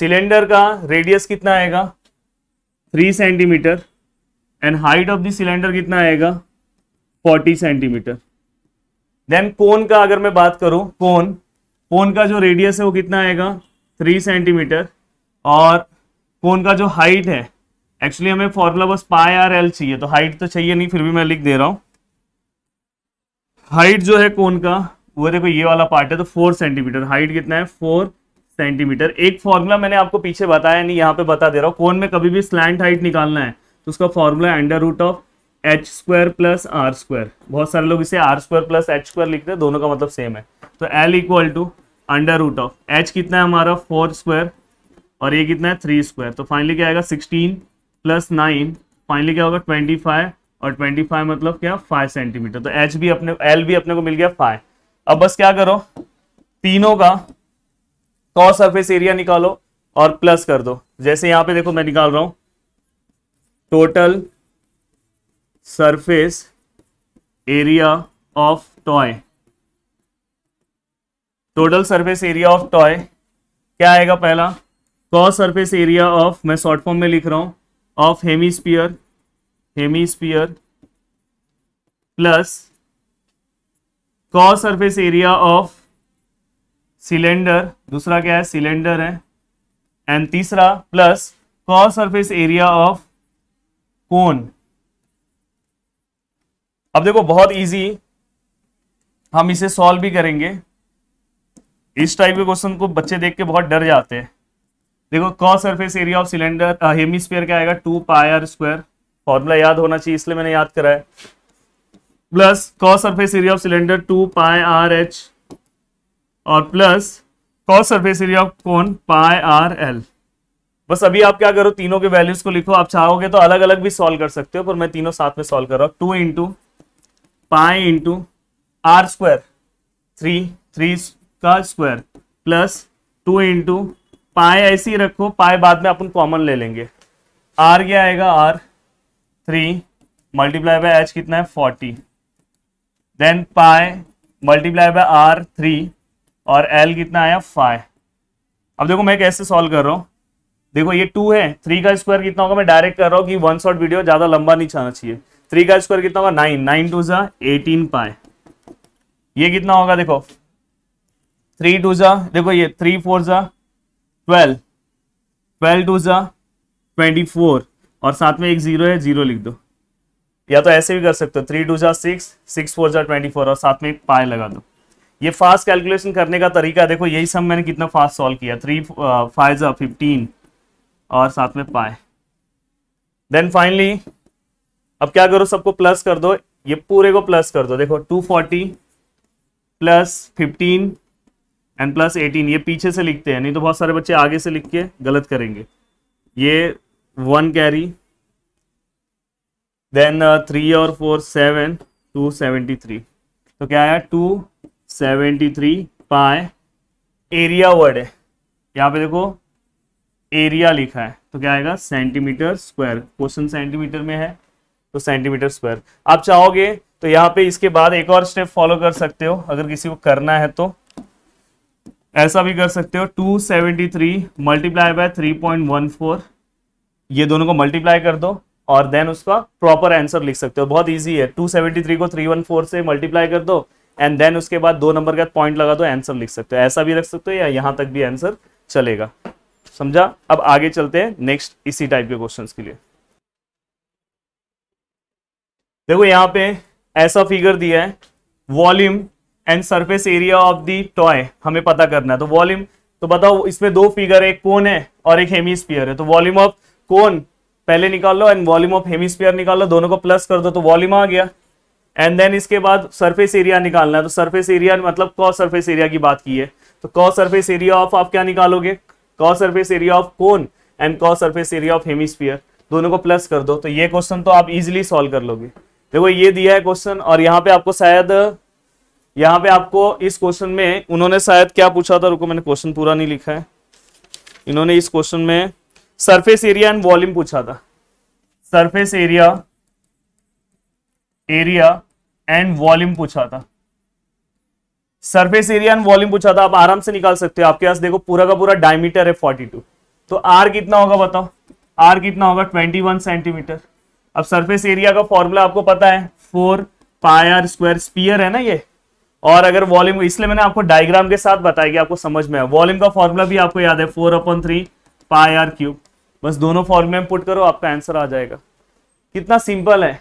सिलेंडर का रेडियस कितना आएगा three centimetre and height of the cylinder कितना आएगा फोर्टी सेंटीमीटर देन कोन का अगर मैं बात करूं कोन कोन का जो रेडियस है वो कितना आएगा थ्री सेंटीमीटर और कोन का जो हाइट है एक्चुअली हमें फॉर्मूला बस पाई आर एल चाहिए तो हाइट तो चाहिए नहीं फिर भी मैं लिख दे रहा हूँ हाइट जो है कोन का वो देखो ये वाला पार्ट है तो फोर सेंटीमीटर हाइट कितना है फोर सेंटीमीटर एक फॉर्मूला मैंने आपको पीछे बताया नहीं यहाँ पे बता दे रहा हूँ कोन में कभी भी स्लैंड हाइट निकालना है तो उसका फॉर्मूला है under root of h square plus r square बहुत सारे लोग इसे r square plus h square लिखते हैं दोनों का मतलब सेम है तो l equal to under root of h कितना है हमारा फोर स्क्वायर और ये कितना है थ्री स्क्वायर तो फाइनली क्या आएगा सिक्सटीन प्लस नाइन फाइनली क्या होगा ट्वेंटी फाइव और ट्वेंटी फाइव मतलब क्या फाइव सेंटीमीटर तो एच भी अपने एल भी अपने को मिल गया फाइव अब बस क्या करो तीनों का कॉस सरफेस एरिया निकालो और प्लस कर दो जैसे यहां पे देखो मैं निकाल रहा हूं total surface area of toy total surface area of toy क्या आएगा पहला कॉ सरफेस एरिया ऑफ मैं शॉर्ट फॉर्म में लिख रहा हूं ऑफ हेमी स्पियर प्लस कॉ सरफेस एरिया ऑफ सिलेंडर दूसरा क्या है सिलेंडर है एंड तीसरा प्लस कॉ सरफेस एरिया ऑफ कोन अब देखो बहुत इजी हम इसे सॉल्व भी करेंगे इस टाइप के क्वेश्चन को बच्चे देख के बहुत डर जाते हैं देखो कॉ surface area of cylinder hemisphere क्या आएगा टू पायर स्क्वायर फॉर्मूला याद होना चाहिए इसलिए मैंने याद करा है प्लस कॉ surface area of cylinder two pi r h और प्लस कॉ surface area of cone pi R L बस अभी आप क्या करो तीनों के वैल्यूज को लिखो आप चाहोगे तो अलग अलग भी सॉल्व कर सकते हो पर मैं तीनों साथ में सॉल्व कर रहा हूँ two into pi into r square three three का square plus two into pi ऐसे ही रखो पाए बाद में अपन कॉमन ले लेंगे आर क्या आएगा r three multiply by h कितना है forty then pi multiply by r three और एल कितना आया फाइव अब देखो मैं कैसे सॉल्व कर रहा हूँ देखो ये टू है थ्री का स्क्वायर कितना होगा मैं डायरेक्ट कर रहा हूँ कि वन शॉर्ट वीडियो ज़्यादा लंबा नहीं जाना चाहिए थ्री का स्क्वायर कितना होगा नाइन नाइन टू ज़ा एटीन पाए ये कितना होगा देखो थ्री टू जा देखो ये थ्री फोर जा ट्वेल्व ट्वेल्व टू जा ट्वेंटी फोर और साथ में एक जीरो है जीरो लिख दो या तो ऐसे भी कर सकते हो थ्री टू जा सिक्स सिक्स फोर जा ट्वेंटी फोर और साथ में एक पाए लगा दो ये फास्ट कैलकुलेशन करने का तरीका देखो यही सब मैंने कितना फास्ट सॉल्व किया थ्री फाइव जा फिफ्टीन और साथ में पाए देन फाइनली अब क्या करो सबको प्लस कर दो ये पूरे को प्लस कर दो देखो two forty plus fifteen and plus eighteen ये पीछे से लिखते हैं नहीं तो बहुत सारे बच्चे आगे से लिख के गलत करेंगे ये वन कैरी देन थ्री और four seven two seventy three तो क्या आया two seventy three pi area word है यहाँ पे देखो एरिया लिखा है तो क्या आएगा सेंटीमीटर स्क्वायर क्वेश्चन सेंटीमीटर में है तो सेंटीमीटर स्क्वायर आप चाहोगे तो यहाँ पे इसके बाद एक और स्टेप फॉलो कर सकते हो अगर किसी को करना है तो ऐसा भी कर सकते हो 273 seventy three multiply by three ये दोनों को मल्टीप्लाई कर दो और देन उसका प्रॉपर आंसर लिख सकते हो बहुत इजी है 273 को 314 से मल्टीप्लाई कर दो एंड देन उसके बाद दो नंबर का पॉइंट लगा दो आंसर लिख सकते हो ऐसा भी रख सकते हो या यहाँ तक भी आंसर चलेगा समझा अब आगे चलते हैं नेक्स्ट इसी टाइप के क्वेश्चन के लिए देखो यहाँ पे ऐसा फिगर दिया है volume and surface area of the toy हमें पता करना है तो वॉल्यूम तो बताओ इसमें दो फिगर एक कोन है और एक हेमिस्फीयर है तो वॉल्यूम ऑफ कोन पहले निकाल लो एंड वॉल्यूम ऑफ हेमिस्फीयर निकाल लो दोनों को प्लस कर दो तो वॉल्यूम आ गया एंड देन इसके बाद सरफेस एरिया निकालना है तो सरफेस एरिया मतलब कॉ सरफेस एरिया की बात की है तो कॉ सरफेस एरिया ऑफ आप क्या निकालोगे co surface area of cone and co surface area of hemisphere दोनों को प्लस कर दो तो ये क्वेश्चन तो आप इजिली सॉल्व कर लोगे देखो ये दिया है क्वेश्चन और यहाँ पे आपको शायद यहाँ पे आपको इस क्वेश्चन में उन्होंने शायद क्या पूछा था रुको मैंने क्वेश्चन पूरा नहीं लिखा है इन्होंने इस क्वेश्चन में सरफेस एरिया एंड वॉल्यूम पूछा था surface area area and volume पूछा था सरफेस एरिया एंड वॉल्यूम पूछा था आप आराम से निकाल सकते हो आपके पास देखो पूरा का पूरा डायमीटर है टू तो आर कितना होगा बताओ आर कितना होगा वन सेंटीमीटर अब सरफेस एरिया का फॉर्मूला आपको पता है four pi r square sphere है ना ये और अगर वॉल्यूम इसलिए मैंने आपको डायग्राम के साथ बताया कि आपको समझ में वॉल्यूम का फॉर्मूला भी आपको याद है four upon three pi r cube बस दोनों फॉर्मूले में पुट करो आपका आंसर आ जाएगा कितना सिंपल है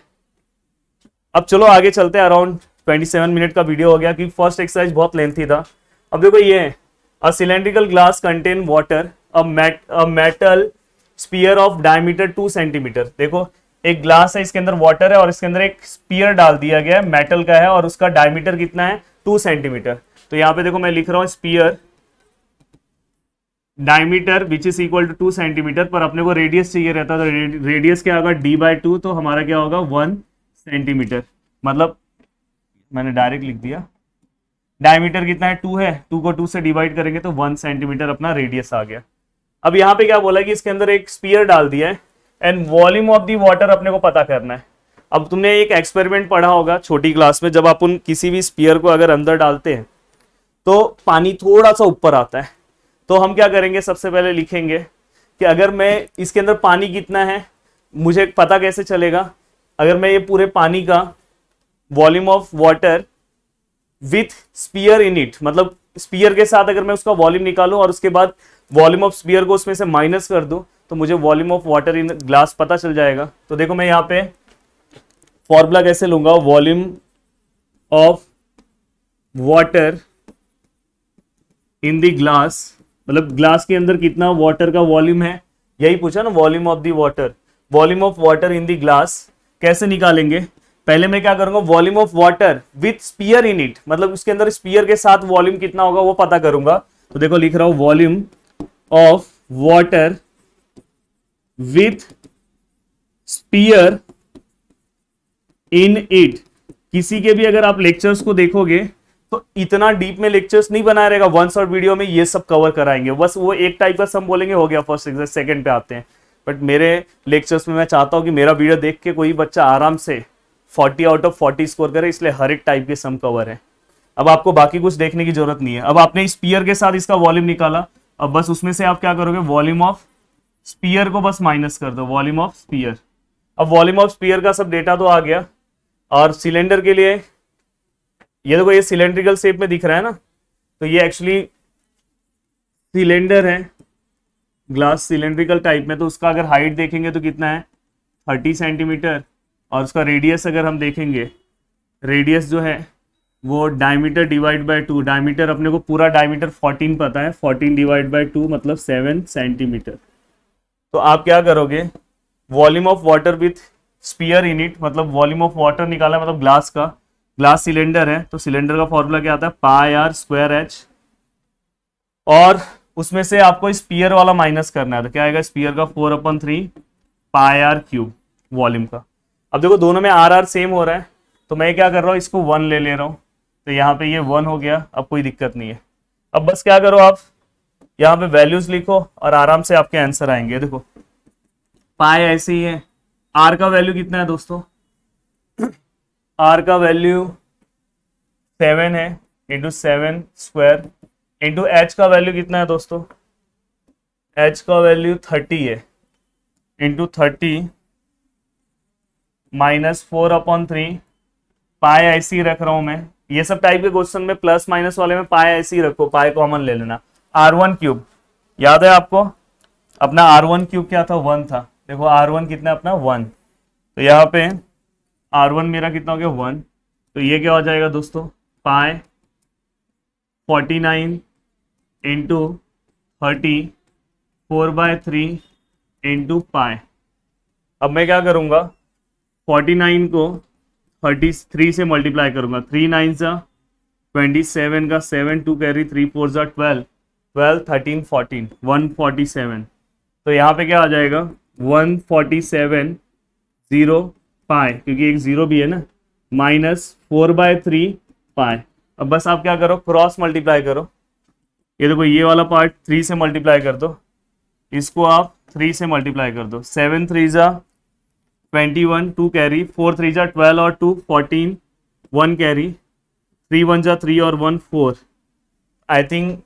अब चलो आगे चलते हैं अराउंड 27 मिनट का वीडियो हो गया क्योंकि फर्स्ट एक्सरसाइज बहुत लेंथी था अब देखो ये a cylindrical glass contain water a metal sphere of diameter two centimetre देखो एक ग्लास है इसके अंदर वाटर है और इसके अंदर एक स्पीयर डाल दिया गया है मेटल का है और उसका डायमीटर कितना है टू सेंटीमीटर तो यहां पे देखो मैं लिख रहा हूं sphere diameter which is equal to two centimetre पर अपने को रेडियस चाहिए रहता है तो रेडियस क्या होगा डी बाई टू तो हमारा क्या होगा वन सेंटीमीटर मतलब मैंने डायरेक्ट लिख दिया डायमीटर कितना है टू है टू को टू से डिवाइड करेंगे तो वन सेंटीमीटर अपना रेडियस आ गया अब यहां पे क्या बोला कि इसके अंदर एक स्पीयर डाल दिया है and volume of the water अपने को पता करना है अब तुमने एक एक्सपेरिमेंट पढ़ा होगा छोटी क्लास में जब आप उन किसी भी स्पीयर को अगर अंदर डालते हैं तो पानी थोड़ा सा ऊपर आता है तो हम क्या करेंगे सबसे पहले लिखेंगे कि अगर मैं इसके अंदर पानी कितना है मुझे पता कैसे चलेगा अगर मैं ये पूरे पानी का volume of water with sphere in it मतलब स्पीयर के साथ अगर मैं उसका वॉल्यूम निकालूं और उसके बाद वॉल्यूम ऑफ स्पीयर को उसमें से माइनस कर दूं तो मुझे volume of water in glass पता चल जाएगा तो देखो मैं यहाँ पे फॉर्मूला कैसे लूंगा volume of water in the glass मतलब ग्लास के अंदर कितना वाटर का वॉल्यूम है यही पूछा ना volume of the water volume of water in the glass कैसे निकालेंगे पहले मैं क्या करूंगा volume of water with sphere in it मतलब उसके अंदर स्पीयर के साथ वॉल्यूम कितना होगा वो पता करूंगा तो देखो लिख रहा हूं volume of water with sphere in it किसी के भी अगर आप लेक्चर्स को देखोगे तो इतना डीप में लेक्चर्स नहीं बनाया रहेगा वन शॉर्ट वीडियो में ये सब कवर कराएंगे बस वो एक टाइप का सम बोलेंगे हो गया फर्स्ट एग्जाम सेकंड पे आते हैं बट मेरे लेक्चर्स में मैं चाहता हूं कि मेरा वीडियो देख के कोई बच्चा आराम से 40 आउट ऑफ 40 स्कोर करे इसलिए हर एक टाइप के सम कवर है अब आपको बाकी कुछ देखने की जरूरत नहीं है अब आपने स्पीयर के साथ इसका वॉल्यूम निकाला अब बस उसमें से आप क्या करोगे वॉल्यूम ऑफ स्पीयर को बस माइनस कर दो वॉल्यूम ऑफ स्पीयर अब वॉल्यूम ऑफ स्पीयर का सब डेटा तो आ गया और सिलेंडर के लिए ये देखो ये सिलेंड्रिकल शेप में दिख रहा है ना तो ये एक्चुअली सिलेंडर है ग्लास सिलेंड्रिकल टाइप में तो उसका अगर हाइट देखेंगे तो कितना है थर्टी सेंटीमीटर और उसका रेडियस अगर हम देखेंगे रेडियस जो है वो diameter divide by two diameter अपने को पूरा डायमीटर 14 पता है 14 डिवाइड बाय टू मतलब 7 सेंटीमीटर तो आप क्या करोगे volume of water with sphere unit मतलब वॉल्यूम ऑफ वाटर निकाला मतलब ग्लास का ग्लास सिलेंडर है तो सिलेंडर का फॉर्मूला क्या आता है पाई आर स्क्वायर एच और उसमें से आपको स्पीयर वाला माइनस करना है तो क्या आएगा स्पीयर का four upon three pi r cube volume का अब देखो दोनों में आर आर सेम हो रहा है तो मैं क्या कर रहा हूँ इसको वन ले ले रहा हूँ तो यहाँ पे ये वन हो गया अब कोई दिक्कत नहीं है अब बस क्या करो आप यहाँ पे वैल्यूज लिखो और आराम से आपके आंसर आएंगे देखो पाए ऐसे ही है आर का वैल्यू कितना है दोस्तों आर का वैल्यू सेवन है into seven square into h का वैल्यू कितना है दोस्तों एच का वैल्यू थर्टी है into thirty minus four upon three pi ऐसी रख रहा हूं मैं ये सब टाइप के क्वेश्चन में प्लस माइनस वाले में पाए ऐसी रखो पाए कॉमन ले लेना आर वन क्यूब याद है आपको अपना आर वन क्यूब क्या था वन था देखो आर वन कितना अपना वन तो यहाँ पे आर वन मेरा कितना हो गया वन तो ये क्या हो जाएगा दोस्तों pi forty nine into thirty four by three into pi अब मैं क्या करूँगा फोर्टी नाइन को थर्टी थ्री से मल्टीप्लाई करूँगा थ्री नाइन सा ट्वेंटी सेवन का seven two carry three four ज़ा twelve twelve thirteen fourteen one forty seven तो यहाँ पे क्या आ जाएगा वन फोर्टी सेवन ज़ीरो पाए क्योंकि एक ज़ीरो भी है ना minus four by three pi अब बस आप क्या करो क्रॉस मल्टीप्लाई करो ये देखो ये वाला पार्ट थ्री से मल्टीप्लाई कर दो इसको आप थ्री से मल्टीप्लाई कर दो सेवन थ्री ज़ा twenty one two carry four three ज़ा ट्वेल्व और two fourteen one carry three one ज़ा थ्री और one four I think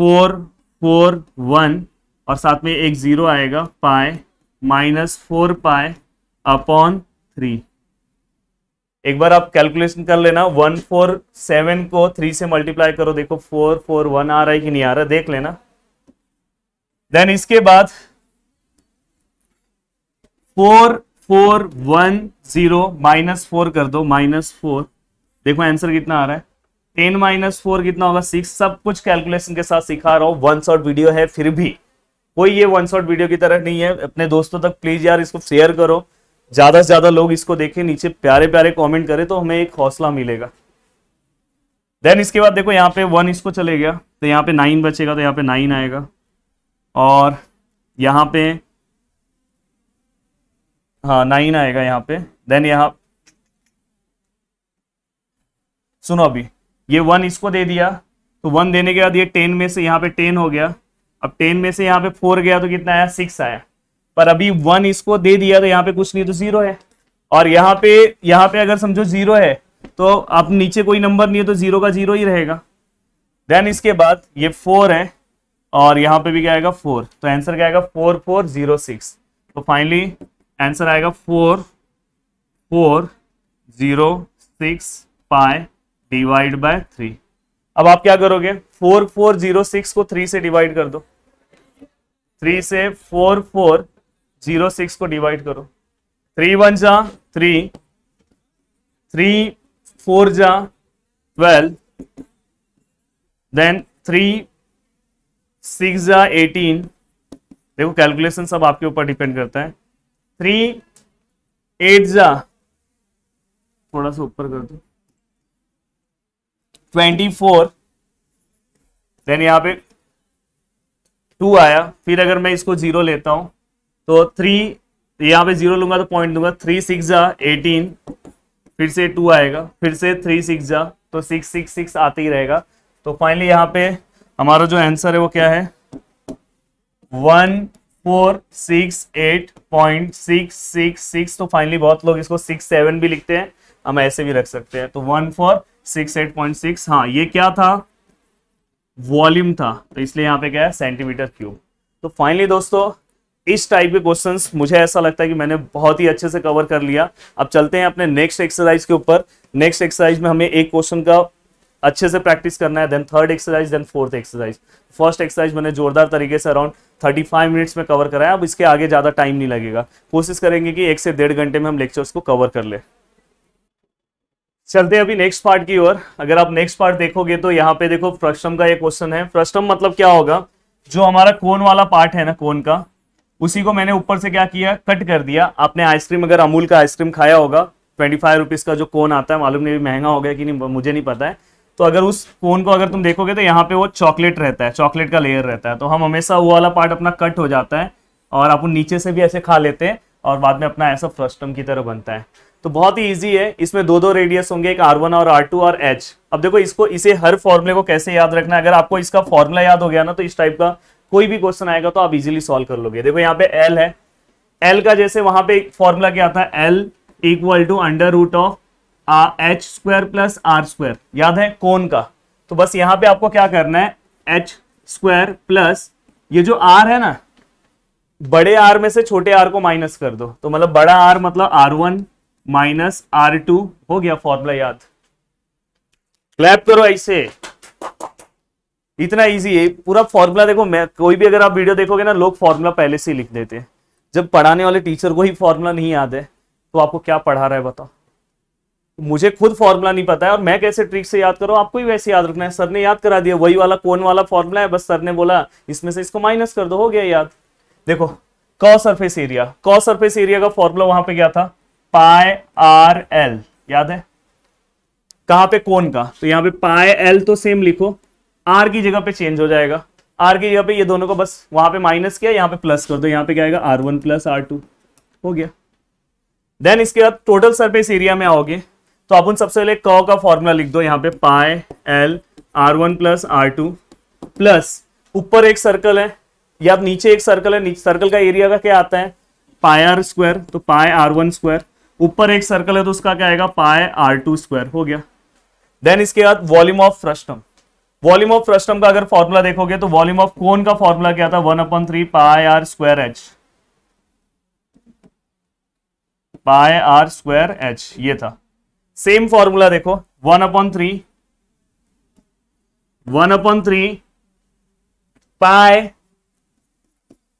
four four one और साथ में एक ज़ीरो आएगा pi minus four pi upon three एक बार आप कैलकुलेशन कर लेना वन फोर सेवन को थ्री से मल्टीप्लाई करो देखो फोर फोर वन आ रहा है कि नहीं आ रहा देख लेना देन इसके बाद four four one zero minus four कर दो माइनस फोर देखो आंसर कितना आ रहा है टेन माइनस फोर कितना होगा सिक्स सब कुछ कैलकुलेशन के साथ सिखा रहा हूँ वन शॉर्ट वीडियो है फिर भी कोई ये वन शॉर्ट वीडियो की तरह नहीं है अपने दोस्तों तक प्लीज यार इसको शेयर करो ज्यादा से ज्यादा लोग इसको देखें नीचे प्यारे प्यारे कमेंट करें तो हमें एक हौसला मिलेगा देन इसके बाद देखो यहाँ पे वन इसको चले गया तो यहाँ पे नाइन बचेगा तो यहाँ पे नाइन आएगा और यहाँ पे हाँ नाइन आएगा यहाँ पे देन यहाँ सुनो अभी ये वन इसको दे दिया तो वन देने के बाद ये टेन में से यहाँ पे टेन हो गया अब टेन में से यहाँ पे फोर गया तो कितना आया सिक्स आया पर अभी वन इसको दे दिया तो यहाँ पे कुछ नहीं तो जीरो है और यहाँ पे यहाँ पे अगर समझो जीरो है तो आप नीचे कोई नंबर नहीं है तो जीरो का जीरो ही रहेगा देन इसके बाद ये फोर है और यहाँ पे भी क्या आएगा फोर तो आंसर क्या आएगा फोर फोर जीरो सिक्स तो फाइनली आंसर आएगा four four zero six five divide by three अब आप क्या करोगे फोर फोर जीरो सिक्स को थ्री से डिवाइड कर दो थ्री से फोर फोर जीरो सिक्स को डिवाइड करो थ्री वन जा थ्री थ्री फोर जा ट्वेल्व देन थ्री सिक्स जा एटीन देखो कैलकुलेशन सब आपके ऊपर डिपेंड करता है थ्री एट जा थोड़ा सा ऊपर कर दो ट्वेंटी फोर देन यहाँ पे टू आया फिर अगर मैं इसको जीरो लेता हूं तो थ्री यहाँ पे जीरो लूंगा तो पॉइंट दूंगा थ्री सिक्स जा एटीन फिर से टू आएगा फिर से थ्री सिक्स जा तो सिक्स सिक्स सिक्स आते ही रहेगा तो फाइनली यहाँ पे हमारा जो आंसर है वो क्या है one four six eight point six six six तो फाइनली बहुत लोग इसको सिक्स सेवन भी लिखते हैं हम ऐसे भी रख सकते हैं तो one four six eight point six हाँ ये क्या था वॉल्यूम था तो इसलिए यहाँ पे क्या है सेंटीमीटर क्यूब तो फाइनली दोस्तों इस टाइप के क्वेश्चंस मुझे ऐसा लगता है कि मैंने बहुत ही अच्छे से कवर कर लिया अब चलते हैं अपने नेक्स्ट एक्सरसाइज के ऊपर नेक्स्ट एक्सरसाइज में हमें एक क्वेश्चन का अच्छे से प्रैक्टिस करना है then third exercise then fourth exercise first exercise मैंने जोरदार तरीके से अराउंड 35 मिनट्स में कवर कराया अब इसके आगे ज़्यादा टाइम नहीं लगेगा कोशिश करेंगे कि एक से डेढ़ घंटे में हम लेक्चर्स को कवर कर ले चलते हैं अभी नेक्स्ट पार्ट की ओर अगर आप नेक्स्ट पार्ट देखोगे तो यहाँ पे देखो फ्रस्टम का एक क्वेश्चन है फ्रस्टम मतलब क्या होगा जो हमारा कोन वाला पार्ट है ना कोन का उसी को मैंने ऊपर से क्या किया कट कर दिया आपने आइसक्रीम अगर अमूल का आइसक्रीम खाया होगा ट्वेंटी फाइव रुपीज का जो कोन आता है मालूम नहीं महंगा हो गया कि नहीं मुझे नहीं पता है तो अगर उस कोन को अगर तुम देखोगे तो यहाँ पे वो चॉकलेट रहता है चॉकलेट का लेयर रहता है तो हम हमेशा वो वाला पार्ट अपना कट हो जाता है और आप नीचे से भी ऐसे खा लेते हैं और बाद में अपना ऐसा फ्रस्टम की तरह बनता है तो बहुत ही ईजी है इसमें दो दो रेडियस होंगे एक आर वन और आर टू और एच अब देखो इसको इसे हर फॉर्मुले को कैसे याद रखना है अगर आपको इसका फॉर्मूला याद हो गया ना तो इस टाइप का कोई भी क्वेश्चन आएगा तो आप इजीली सॉल्व कर लोगे देखो यहाँ पे एल है एल का जैसे वहां पे फॉर्मूला क्या था l equal to under root of h square plus r square याद है कोन का तो बस यहाँ पे आपको क्या करना है एच स्क्वायर प्लस ये जो आर है ना बड़े आर में से छोटे आर को माइनस कर दो तो मतलब बड़ा आर मतलब r one minus r two हो गया फॉर्मूला याद क्लैप करो ऐसे इतना इजी है पूरा फॉर्मूला देखो मैं कोई भी अगर आप वीडियो देखोगे ना लोग फॉर्मूला पहले से लिख देते हैं जब पढ़ाने वाले टीचर को ही फॉर्मूला नहीं याद है तो आपको क्या पढ़ा रहा है बताओ मुझे खुद फॉर्मूला नहीं पता है और मैं कैसे ट्रिक से याद करो आपको ही वैसे याद रखना है सर ने याद करा दिया वही वाला कौन वाला फॉर्मूला है बस सर ने बोला इसमें से इसको माइनस कर दो हो गया याद देखो कॉ surface area co surface area का फॉर्मूला वहां पे क्या था पाए आर एल याद है कहां पे कौन का तो यहां पे पाए एल तो सेम लिखो आर की जगह पे चेंज हो जाएगा आर की जगह पे ये दोनों को बस वहां पे माइनस किया यहाँ पे प्लस कर दो यहां पे क्या आएगा r one plus r two हो गया देन इसके बाद टोटल सरफेस एरिया में आओगे तो आप उन सबसे पहले क का फॉर्मूला लिख दो यहाँ पे pi l r one plus r two plus ऊपर एक सर्कल है या नीचे एक सर्कल है सर्कल का एरिया का क्या आता है पाए आर स्क्वायर तो पाए आर वन स्क्वायर ऊपर एक सर्कल है तो उसका क्या आएगा पाए आर टू स्क्वायर हो गया देन इसके बाद volume of frustum volume of frustum का अगर फॉर्मूला देखोगे तो वॉल्यूम ऑफ कोन का फॉर्मूला क्या था one upon three pi r square h pi r square h ये था सेम फॉर्मूला देखो one upon three one upon three pi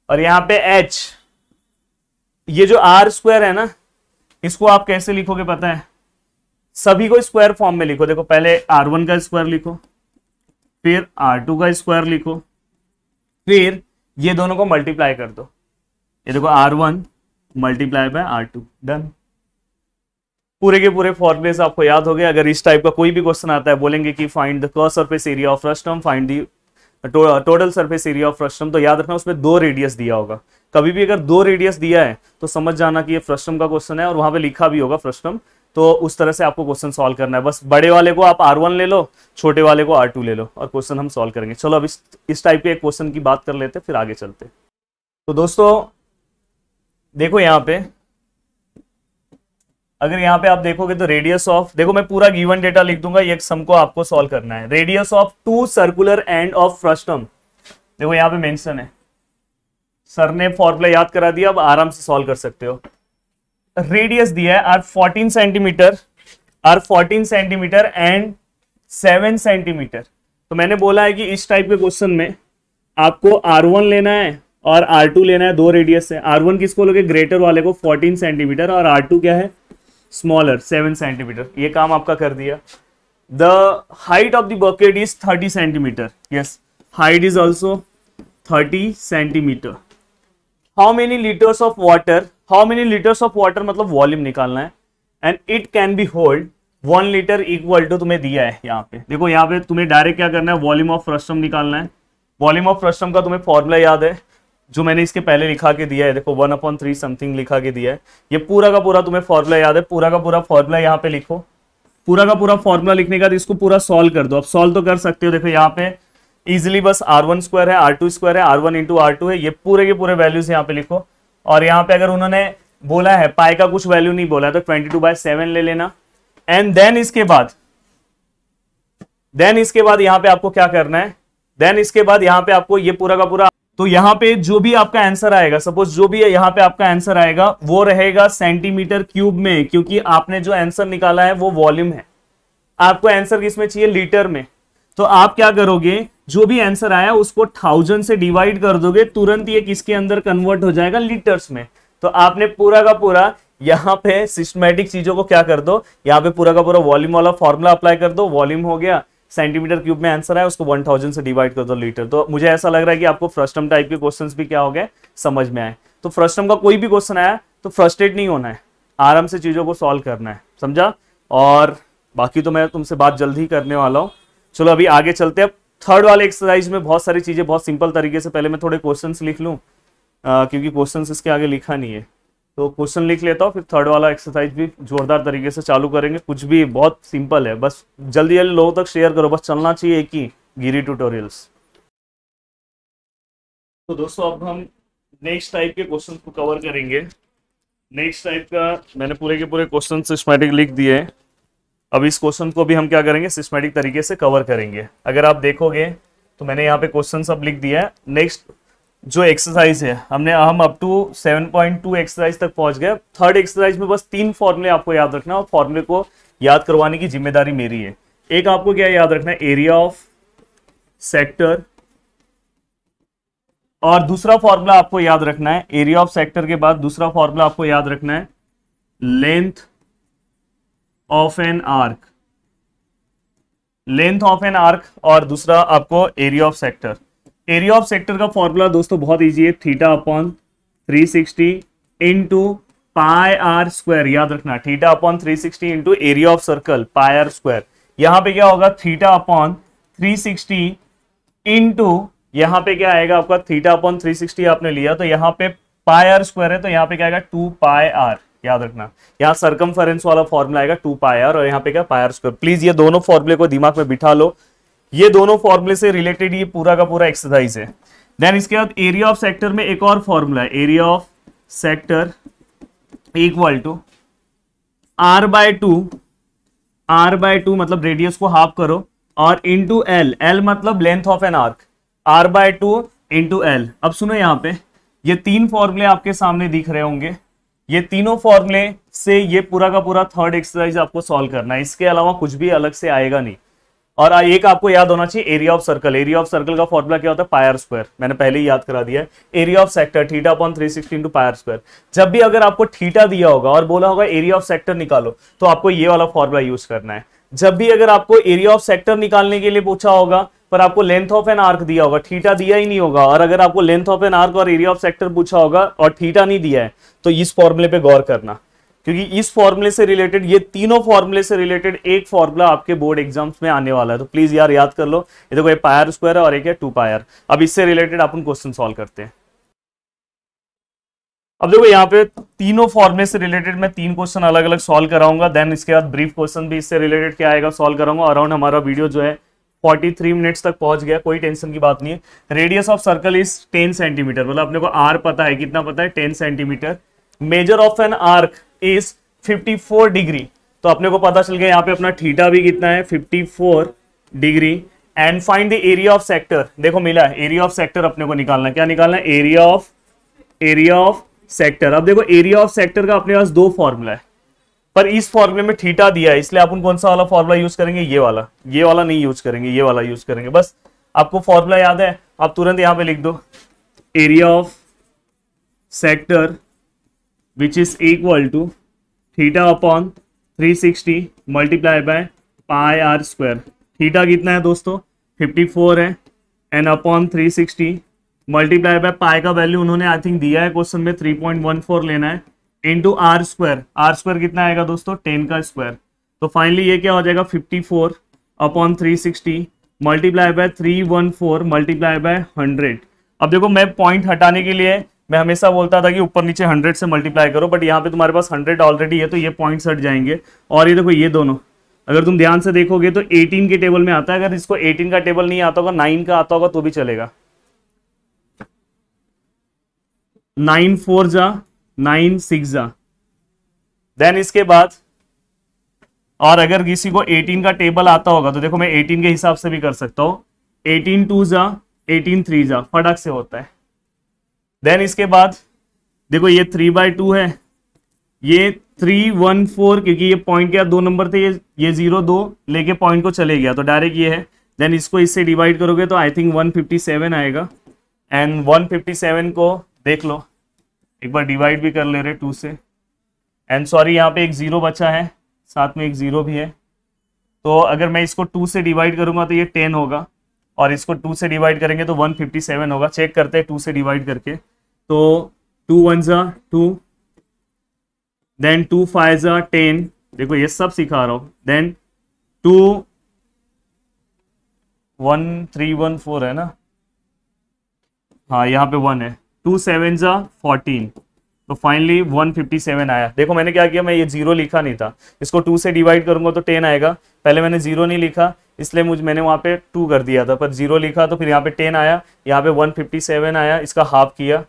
और यहां पे एच ये जो आर स्क्वायर है ना इसको आप कैसे लिखोगे पता है सभी को स्क्वायर फॉर्म में लिखो देखो पहले आर वन का स्क्वायर लिखो फिर आर टू का स्क्वायर लिखो फिर ये दोनों को मल्टीप्लाई कर दो ये देखो r one multiply by r two done पूरे के पूरे फॉर्मुलेस आपको याद हो गए अगर इस टाइप का कोई भी क्वेश्चन आता है बोलेंगे कि find the cross surface area of frustum find the total surface area of frustum तो याद रखना उसमें दो रेडियस दिया होगा कभी भी अगर दो रेडियस दिया है तो समझ जाना कि ये फ्रस्टम का क्वेश्चन है और वहां पे लिखा भी होगा फ्रस्टम तो उस तरह से आपको क्वेश्चन सॉल्व करना है बस बड़े वाले को आप आर वन ले लो छोटे वाले को आर टू ले लो और क्वेश्चन हम सोल्व करेंगे चलो अब इस इस टाइप के एक क्वेश्चन की बात कर लेते फिर आगे चलते तो दोस्तों देखो यहाँ पे अगर यहाँ पे आप देखोगे तो रेडियस ऑफ देखो मैं पूरा गिवन डेटा लिख दूंगा ये सम को आपको सॉल्व करना है radius of two circular end of frustum देखो यहाँ पे मेंशन है सर ने फॉर्मूला याद करा दिया अब आराम से सॉल्व कर सकते हो रेडियस दिया है r 14 centimetre r 14 centimetre and 7 centimetre तो मैंने बोला है कि इस टाइप के क्वेश्चन में आपको वन लेना है और टू लेना है दो रेडियस से R1 किसको लोगे ग्रेटर वाले को फोर्टीन सेंटीमीटर और टू क्या है स्मॉलर सेवन सेंटीमीटर ये काम आपका कर दिया the height of the bucket is thirty centimetre yes height is also thirty centimetre how many litres of water how many litres of water मतलब वॉल्यूम निकालना है and it can be hold one litre equal to तुम्हें दिया है यहाँ पे देखो यहाँ पे तुम्हें डायरेक्ट क्या करना है वॉल्यूम ऑफ फ्रस्टम निकालना है वॉल्यूम ऑफ फ्रस्टम का तुम्हें फॉर्मूला याद है जो मैंने इसके पहले लिखा के दिया है देखो वन अपॉन थ्री समथिंग लिखा के दिया है ये पूरा का पूरा तुम्हें फॉर्मूला याद है पूरा का पूरा फॉर्मूला यहाँ पे लिखो पूरा का पूरा फॉर्मूला लिखने का इसको पूरा सॉल्व कर दो अब सॉल्व तो कर सकते हो देखो यहाँ पे इजिली बस आर वन स्क्वायर है आर टू स्क्वायर है r one into r two है ये पूरे के पूरे वैल्यूज यहाँ पे लिखो और यहाँ पे अगर उन्होंने बोला है पाई का कुछ वैल्यू नहीं बोला है तो ट्वेंटी टू बाय सेवन ले लेना एंड देन इसके बाद देन इसके बाद यहाँ पे आपको क्या करना है देन इसके बाद यहाँ पे आपको ये पूरा का पूरा तो यहाँ पे जो भी आपका आंसर आएगा सपोज जो भी यहां पे आपका आंसर आएगा वो रहेगा सेंटीमीटर क्यूब में क्योंकि आपने जो आंसर निकाला है वो वॉल्यूम है आपको आंसर किसमें चाहिए लीटर में तो आप क्या करोगे जो भी आंसर आया उसको थाउजेंड से डिवाइड कर दोगे तुरंत ये किसके अंदर कन्वर्ट हो जाएगा लीटर्स में तो आपने पूरा का पूरा यहाँ पे सिस्टमेटिक चीजों को क्या कर दो यहाँ पे पूरा का पूरा वॉल्यूम वाला फॉर्मूला अप्लाई कर दो वॉल्यूम हो गया सेंटीमीटर क्यूब में आंसर है उसको 1000 से डिवाइड कर दो लीटर तो मुझे ऐसा लग रहा है कि आपको फ्रस्टम टाइप के क्वेश्चन भी क्या हो गए समझ में आए तो फ्रस्टम का कोई भी क्वेश्चन आया तो फ्रस्ट्रेट नहीं होना है आराम से चीज़ों को सॉल्व करना है समझा और बाकी तो मैं तुमसे बात जल्द ही करने वाला हूँ चलो अभी आगे चलते हैं थर्ड वाले एक्सरसाइज में बहुत सारी चीज़ें बहुत सिंपल तरीके से पहले मैं थोड़े क्वेश्चंस लिख लूँ क्योंकि क्वेश्चंस इसके आगे लिखा नहीं है तो क्वेश्चन लिख लेता हूँ फिर थर्ड वाला एक्सरसाइज भी जोरदार तरीके से चालू करेंगे कुछ भी बहुत सिंपल है बस जल्दी जल्दी लोगों तक शेयर करो बस चलना चाहिए एक ही गिरी ट्यूटोरियल्स तो दोस्तों अब हम नेक्स्ट टाइप के क्वेश्चन को कवर करेंगे नेक्स्ट टाइप का मैंने पूरे के पूरे क्वेश्चन सिस्टमेटिक लिख दिए अब इस क्वेश्चन को भी हम क्या करेंगे सिस्टमेटिक तरीके से कवर करेंगे अगर आप देखोगे तो मैंने यहाँ पे क्वेश्चन सब लिख दिया है नेक्स्ट जो एक्सरसाइज है हमने हम अप टू 7.2 एक्सरसाइज तक पहुंच गए थर्ड एक्सरसाइज में बस तीन फॉर्मूले आपको याद रखना और फॉर्मूले को याद करवाने की जिम्मेदारी मेरी है एक आपको क्या याद रखना है एरिया ऑफ सेक्टर और दूसरा फॉर्मूला आपको याद रखना है एरिया ऑफ सेक्टर के बाद दूसरा फॉर्मूला आपको याद रखना है length of an arc length of an arc और दूसरा आपको area of sector area of sector का फॉर्मूला दोस्तों बहुत ईजी है theta upon three sixty into pi r square याद रखना theta upon three sixty into area of circle pi r square यहां पे क्या होगा theta upon three sixty into यहाँ पे क्या आएगा आपका थीटा अपॉन थ्री सिक्सटी आपने लिया तो यहाँ पे पाई आर स्क्वायर है तो यहां पे क्या आएगा टू पाई आर याद रखना यहाँ सरकम वाला फॉर्मूला आएगा टू पाई आर और यहाँ पे क्या पाई आर स्क्वायर प्लीज ये दोनों फॉर्मूले को दिमाग में बिठा लो ये दोनों फॉर्मूले से रिलेटेड ये पूरा का पूरा एक्सरसाइज है देन इसके बाद एरिया ऑफ सेक्टर में एक और फॉर्मूला है area of sector equal to r by two r by two मतलब रेडियस को हाफ करो और इंटू एल एल मतलब length of an arc r by two two l अब सुनो यहां पे ये तीन फॉर्मूले आपके सामने दिख रहे होंगे ये तीनों फॉर्मूले से ये पूरा का पूरा थर्ड एक्सरसाइज आपको सॉल्व करना है इसके अलावा कुछ भी अलग से आएगा नहीं और एक आपको याद होना चाहिए area of circle area of circle का फॉर्मुला क्या होता है पायर स्क्वायर मैंने पहले ही याद करा दिया area of sector theta upon three sixty into pi r square जब भी अगर आपको थीटा दिया होगा और बोला होगा एरिया ऑफ सेक्टर निकालो तो आपको ये वाला फॉर्मुला यूज करना है जब भी अगर आपको एरिया ऑफ सेक्टर निकालने के लिए पूछा होगा पर आपको लेंथ ऑफ एन आर्क दिया होगा थीटा दिया ही नहीं होगा और अगर आपको लेंथ ऑफ एन आर्क और एरिया ऑफ सेक्टर पूछा होगा और थीटा नहीं दिया है तो इस फॉर्मुले पे गौर करना क्योंकि इस फॉर्मूले से रिलेटेड ये तीनों फॉर्मूले से रिलेटेड एक फॉर्मूला आपके बोर्ड एग्जाम्स में आने वाला है तो प्लीज यार याद कर लो ये देखो ये पायर स्क्वायर है और एक है टू पायर अब इससे रिलेटेड अपन क्वेश्चन सॉल्व करते हैं अब देखो यहाँ पे तीनों फॉर्मूले से रिलेटेड मैं तीन क्वेश्चन अलग अलग सॉल्व कराऊंगा देन इसके बाद ब्रीफ क्वेश्चन भी इससे रिलेटेड क्या आएगा सॉल्व कराऊंगा अराउंड हमारा वीडियो जो है 43 मिनट्स तक पहुंच गया कोई टेंशन की बात नहीं है radius of circle is 10 centimetre मतलब अपने को आर पता है कितना पता है 10 centimetre measure of an arc is 54 degree तो अपने को पता चल गया यहाँ पे अपना थीटा भी कितना है 54 degree and find the area of sector देखो मिला है एरिया ऑफ सेक्टर अपने को निकालना क्या निकालना है area of area of sector अब देखो एरिया ऑफ सेक्टर का अपने पास दो फॉर्मूला है पर इस फॉर्मूले में थीटा दिया है इसलिए अपन कौन सा वाला फॉर्मूला यूज करेंगे ये वाला ये वाला नहीं यूज करेंगे ये वाला यूज करेंगे बस आपको फॉर्मूला याद है आप तुरंत यहां पे लिख दो area of sector which is equal to theta upon 360 multiply by pi r square theta कितना है दोस्तों 54 है and upon 360 multiply by pi का वैल्यू उन्होंने आई थिंक दिया है क्वेश्चन में 3.14 लेना है into r square r square कितना आएगा दोस्तों 10 का स्क्वायर तो फाइनली ये क्या हो जाएगा 54 upon sixty multiply by four multiply by hundred अब देखो मैं पॉइंट हटाने के लिए मैं हमेशा बोलता था कि ऊपर नीचे हंड्रेड से मल्टीप्लाई करो बट यहाँ पे तुम्हारे पास हंड्रेड ऑलरेडी है तो ये पॉइंट्स हट जाएंगे और ये देखो ये दोनों अगर तुम ध्यान से देखोगे तो 18 के टेबल में आता है अगर इसको 18 का टेबल नहीं आता होगा 9 का आता होगा तो भी चलेगा 9 फोर जा नाइन सिक्स जा देन इसके बाद और अगर किसी को एटीन का टेबल आता होगा तो देखो मैं एटीन के हिसाब से भी कर सकता हूँ एटीन टू जा एटीन थ्री जा फटक से होता है देन इसके बाद देखो ये थ्री बाय टू है ये थ्री वन फोर क्योंकि ये पॉइंट क्या दो नंबर थे ये ये जीरो दो लेके पॉइंट को चले गया तो डायरेक्ट ये है देन इसको इससे डिवाइड करोगे तो I think one fifty seven आएगा एंड वन फिफ्टी सेवन को देख लो एक बार डिवाइड भी कर ले रहे टू से एंड सॉरी यहाँ पे एक ज़ीरो बचा है साथ में एक ज़ीरो भी है तो अगर मैं इसको टू से डिवाइड करूँगा तो ये टेन होगा और इसको टू से डिवाइड करेंगे तो वन फिफ्टी सेवन होगा चेक करते हैं टू से डिवाइड करके तो टू वन ज़ा टू देन टू फाइव ज़ा टेन देखो ये सब सिखा रहा हूँ then two one three one four है ना हाँ यहाँ पे वन है टू सेवन ज़ा फोर्टीन तो फाइनली 157 आया देखो मैंने क्या किया मैं ये जीरो लिखा नहीं था इसको टू से डिवाइड करूंगा तो टेन आएगा पहले मैंने जीरो नहीं लिखा इसलिए मुझे मैंने वहाँ पे टू कर दिया था पर जीरो लिखा तो फिर यहाँ पे टेन आया यहाँ पे 157 आया इसका हाफ किया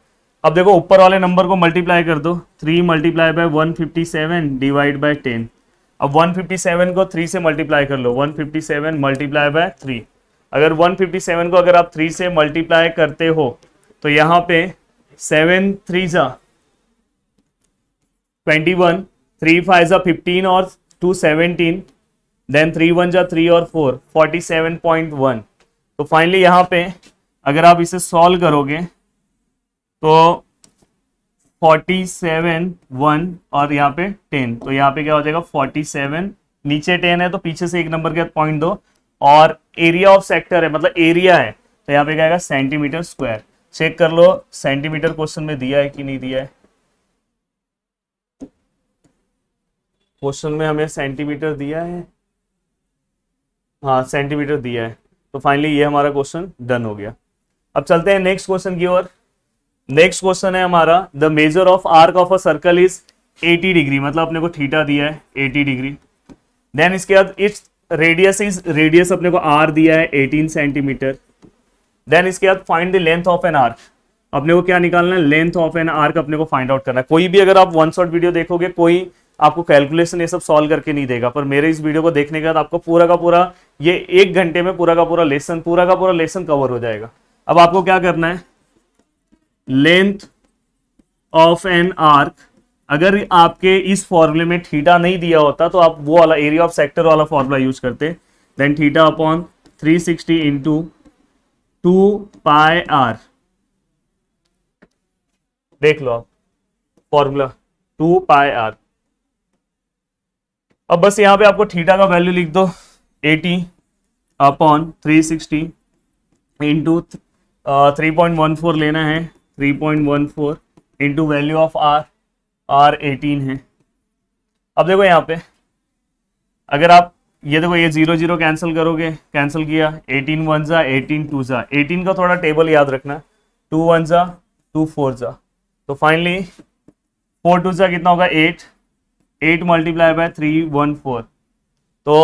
अब देखो ऊपर वाले नंबर को मल्टीप्लाई कर दो three multiply by one fifty seven divide by ten अब वन फिफ्टी सेवन को थ्री से मल्टीप्लाई कर लो one fifty seven multiply by three अगर वन फिफ्टी सेवन को अगर आप थ्री से मल्टीप्लाई करते हो तो यहाँ पे सेवन थ्री जा ट्वेंटी वन थ्री फाइव जा फिफ्टीन और two seventeen then three one जा थ्री और four forty seven point one तो फाइनली यहाँ पे अगर आप इसे सॉल्व करोगे तो 47 वन और यहाँ पे 10 तो यहाँ पे क्या हो जाएगा 47 नीचे 10 है तो पीछे से एक नंबर के पॉइंट दो और एरिया ऑफ सेक्टर है मतलब एरिया है तो यहाँ पे क्या आएगा सेंटीमीटर स्क्वायर चेक कर लो सेंटीमीटर क्वेश्चन में दिया है कि नहीं दिया है क्वेश्चन में हमें सेंटीमीटर दिया है हाँ सेंटीमीटर दिया है तो फाइनली ये हमारा क्वेश्चन डन हो गया अब चलते हैं नेक्स्ट क्वेश्चन की ओर नेक्स्ट क्वेश्चन है हमारा the measure of arc of a circle is 80 degree मतलब अपने को थीटा दिया है 80 डिग्री देन इसके बाद इट्स रेडियस इज रेडियस अपने को आर दिया है 18 सेंटीमीटर देन इसके बाद find the length of an arc अपने को क्या निकालना है लेंथ ऑफ एन आर्क अपने को फाइंड आउट करना है कोई भी अगर आप वन शॉट वीडियो देखोगे कोई आपको कैलकुलेशन ये सब सॉल्व करके नहीं देगा पर मेरे इस वीडियो को देखने के बाद आपको पूरा का पूरा ये एक घंटे में पूरा का पूरा लेसन पूरा का पूरा लेसन कवर हो जाएगा अब आपको क्या करना है लेंथ ऑफ एन आर्क अगर आपके इस फॉर्मूले में थीटा नहीं दिया होता तो आप वो वाला एरिया ऑफ सेक्टर वाला फॉर्मूला यूज करते then theta upon 360 sixty into two pi r देख लो आप फॉर्मूला टू पाए आर अब बस यहां पे आपको थीटा का वैल्यू लिख दो 80 upon 360 sixty into three point one four लेना है three point one four into value of r r eighteen है अब देखो यहाँ पे अगर आप ये देखो ये जीरो जीरो कैंसिल करोगे कैंसिल किया एटीन वन ज़ा एटीन टू ज़ा एटीन का थोड़ा टेबल याद रखना टू वन ज़ा टू फोर ज़ा तो फाइनली फोर टू ज़ा कितना होगा eight eight multiply by three one four तो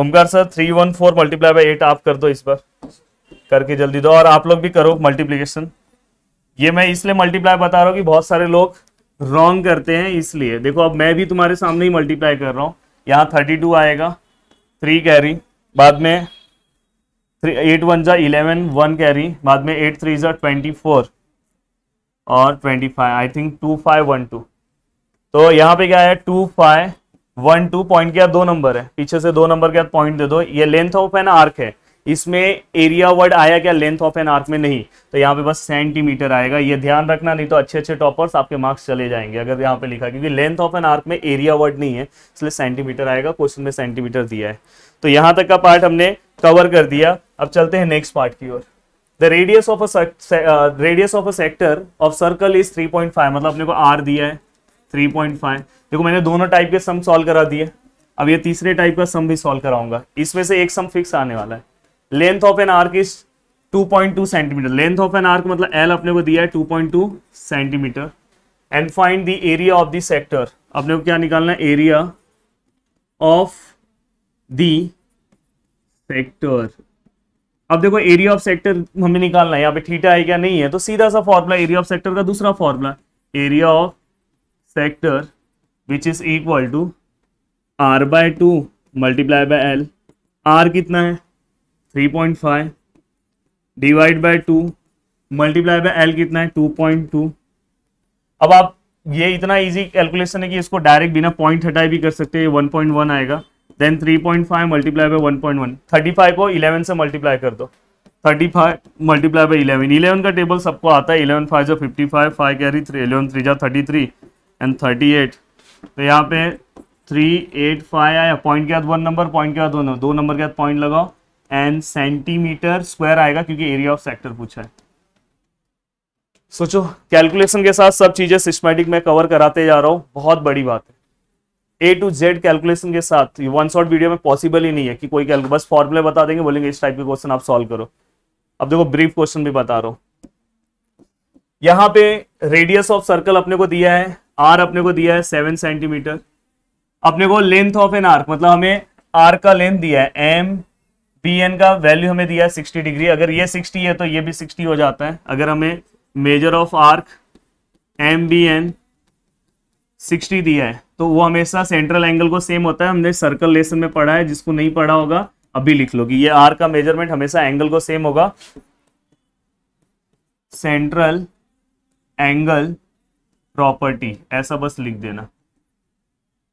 Omkar sir three one four multiply by eight आप कर दो इस पर करके जल्दी दो और आप लोग भी करो मल्टीप्लीकेशन ये मैं इसलिए मल्टीप्लाई बता रहा हूँ कि बहुत सारे लोग रॉन्ग करते हैं इसलिए देखो अब मैं भी तुम्हारे सामने ही मल्टीप्लाई कर रहा हूँ यहाँ थर्टी टू आएगा थ्री कैरी बाद में थ्री एट वन जा इलेवन वन कैरी बाद में एट थ्री जा ट्वेंटी फोर और twenty five I think two five one two तो यहाँ पे क्या है two five one two point क्या दो नंबर है पीछे से दो नंबर के बाद पॉइंट दे दो ये लेंथ ऑफ है ना आर्क है इसमें एरिया वर्ड आया क्या लेंथ ऑफ एन आर्क में नहीं तो यहाँ पे बस सेंटीमीटर आएगा ये ध्यान रखना नहीं तो अच्छे अच्छे टॉपर्स आपके मार्क्स चले जाएंगे अगर यहाँ पे लिखा क्योंकि लेंथ ऑफ एन आर्क में एरिया वर्ड नहीं है इसलिए सेंटीमीटर आएगा क्वेश्चन में सेंटीमीटर दिया है तो यहाँ तक का पार्ट हमने कवर कर दिया अब चलते हैं नेक्स्ट पार्ट की ओर the radius of radius of a sector of circle is three मतलब अपने को आर दिया है 3.5 देखो मैंने दोनों टाइप के सम सॉल्व करा दिए अब ये तीसरे टाइप का सम भी सॉल्व कराऊंगा इसमें से एक सम फिक्स आने वाला है length of an arc is 2.2 centimetre length of an arc मतलब एल अपने को दिया है 2.2 centimetre and find the area of the sector अपने को क्या निकालना है एरिया ऑफ द सेक्टर अब देखो एरिया ऑफ सेक्टर हमें निकालना है यहाँ पे थीटा है क्या नहीं है तो सीधा सा फॉर्मूला एरिया ऑफ सेक्टर का दूसरा formula area of sector which is equal to r by two multiply by l r कितना है three point five divide by two multiply by l कितना है टू पॉइंट टू अब आप ये इतना इजी कैलकुलेशन है कि इसको डायरेक्ट बिना पॉइंट हटाए भी कर सकते हैं वन पॉइंट वन आएगा then three point five multiply by one point one thirty five को इलेवन से मल्टीप्लाई कर दो thirty five multiply by eleven eleven का टेबल सबको आता है इलेवन फाइव जो fifty five five carry three eleven three जो thirty three and thirty eight तो यहाँ पे थ्री एट फाइव आया पॉइंट के बाद वन नंबर पॉइंट के बाद दो नंबर के बाद पॉइंट लगाओ एन सेंटीमीटर स्क्वायर आएगा क्योंकि एरिया ऑफ सेक्टर पूछा है सोचो कैलकुलेशन के साथ सब चीजें सिस्टमेटिक में कवर कराते जा रहा हूं बहुत बड़ी बात है ए टू जेड कैलकुलेशन के साथ वन शॉर्ट वीडियो में पॉसिबल ही नहीं है कि कोई कैलकुल बस फॉर्मुले बता देंगे बोलेंगे इस टाइप के क्वेश्चन आप सॉल्व करो अब देखो ब्रीफ क्वेश्चन भी बता रहा हूं यहां पे रेडियस ऑफ सर्कल अपने को दिया है आर अपने को दिया है सेवन सेंटीमीटर अपने को लेंथ ऑफ एन आर्क मतलब हमें आर का लेंथ दिया है एम पी एन का वैल्यू हमें दिया है सिक्सटी डिग्री अगर ये सिक्सटी है तो ये भी सिक्सटी हो जाता है अगर हमें measure of arc M B N sixty दिया है तो वो हमेशा सेंट्रल एंगल को सेम होता है हमने सर्कल लेसन में पढ़ा है जिसको नहीं पढ़ा होगा अभी लिख लो कि ये आर का मेजरमेंट हमेशा एंगल को सेम होगा सेंट्रल एंगल प्रॉपर्टी ऐसा बस लिख देना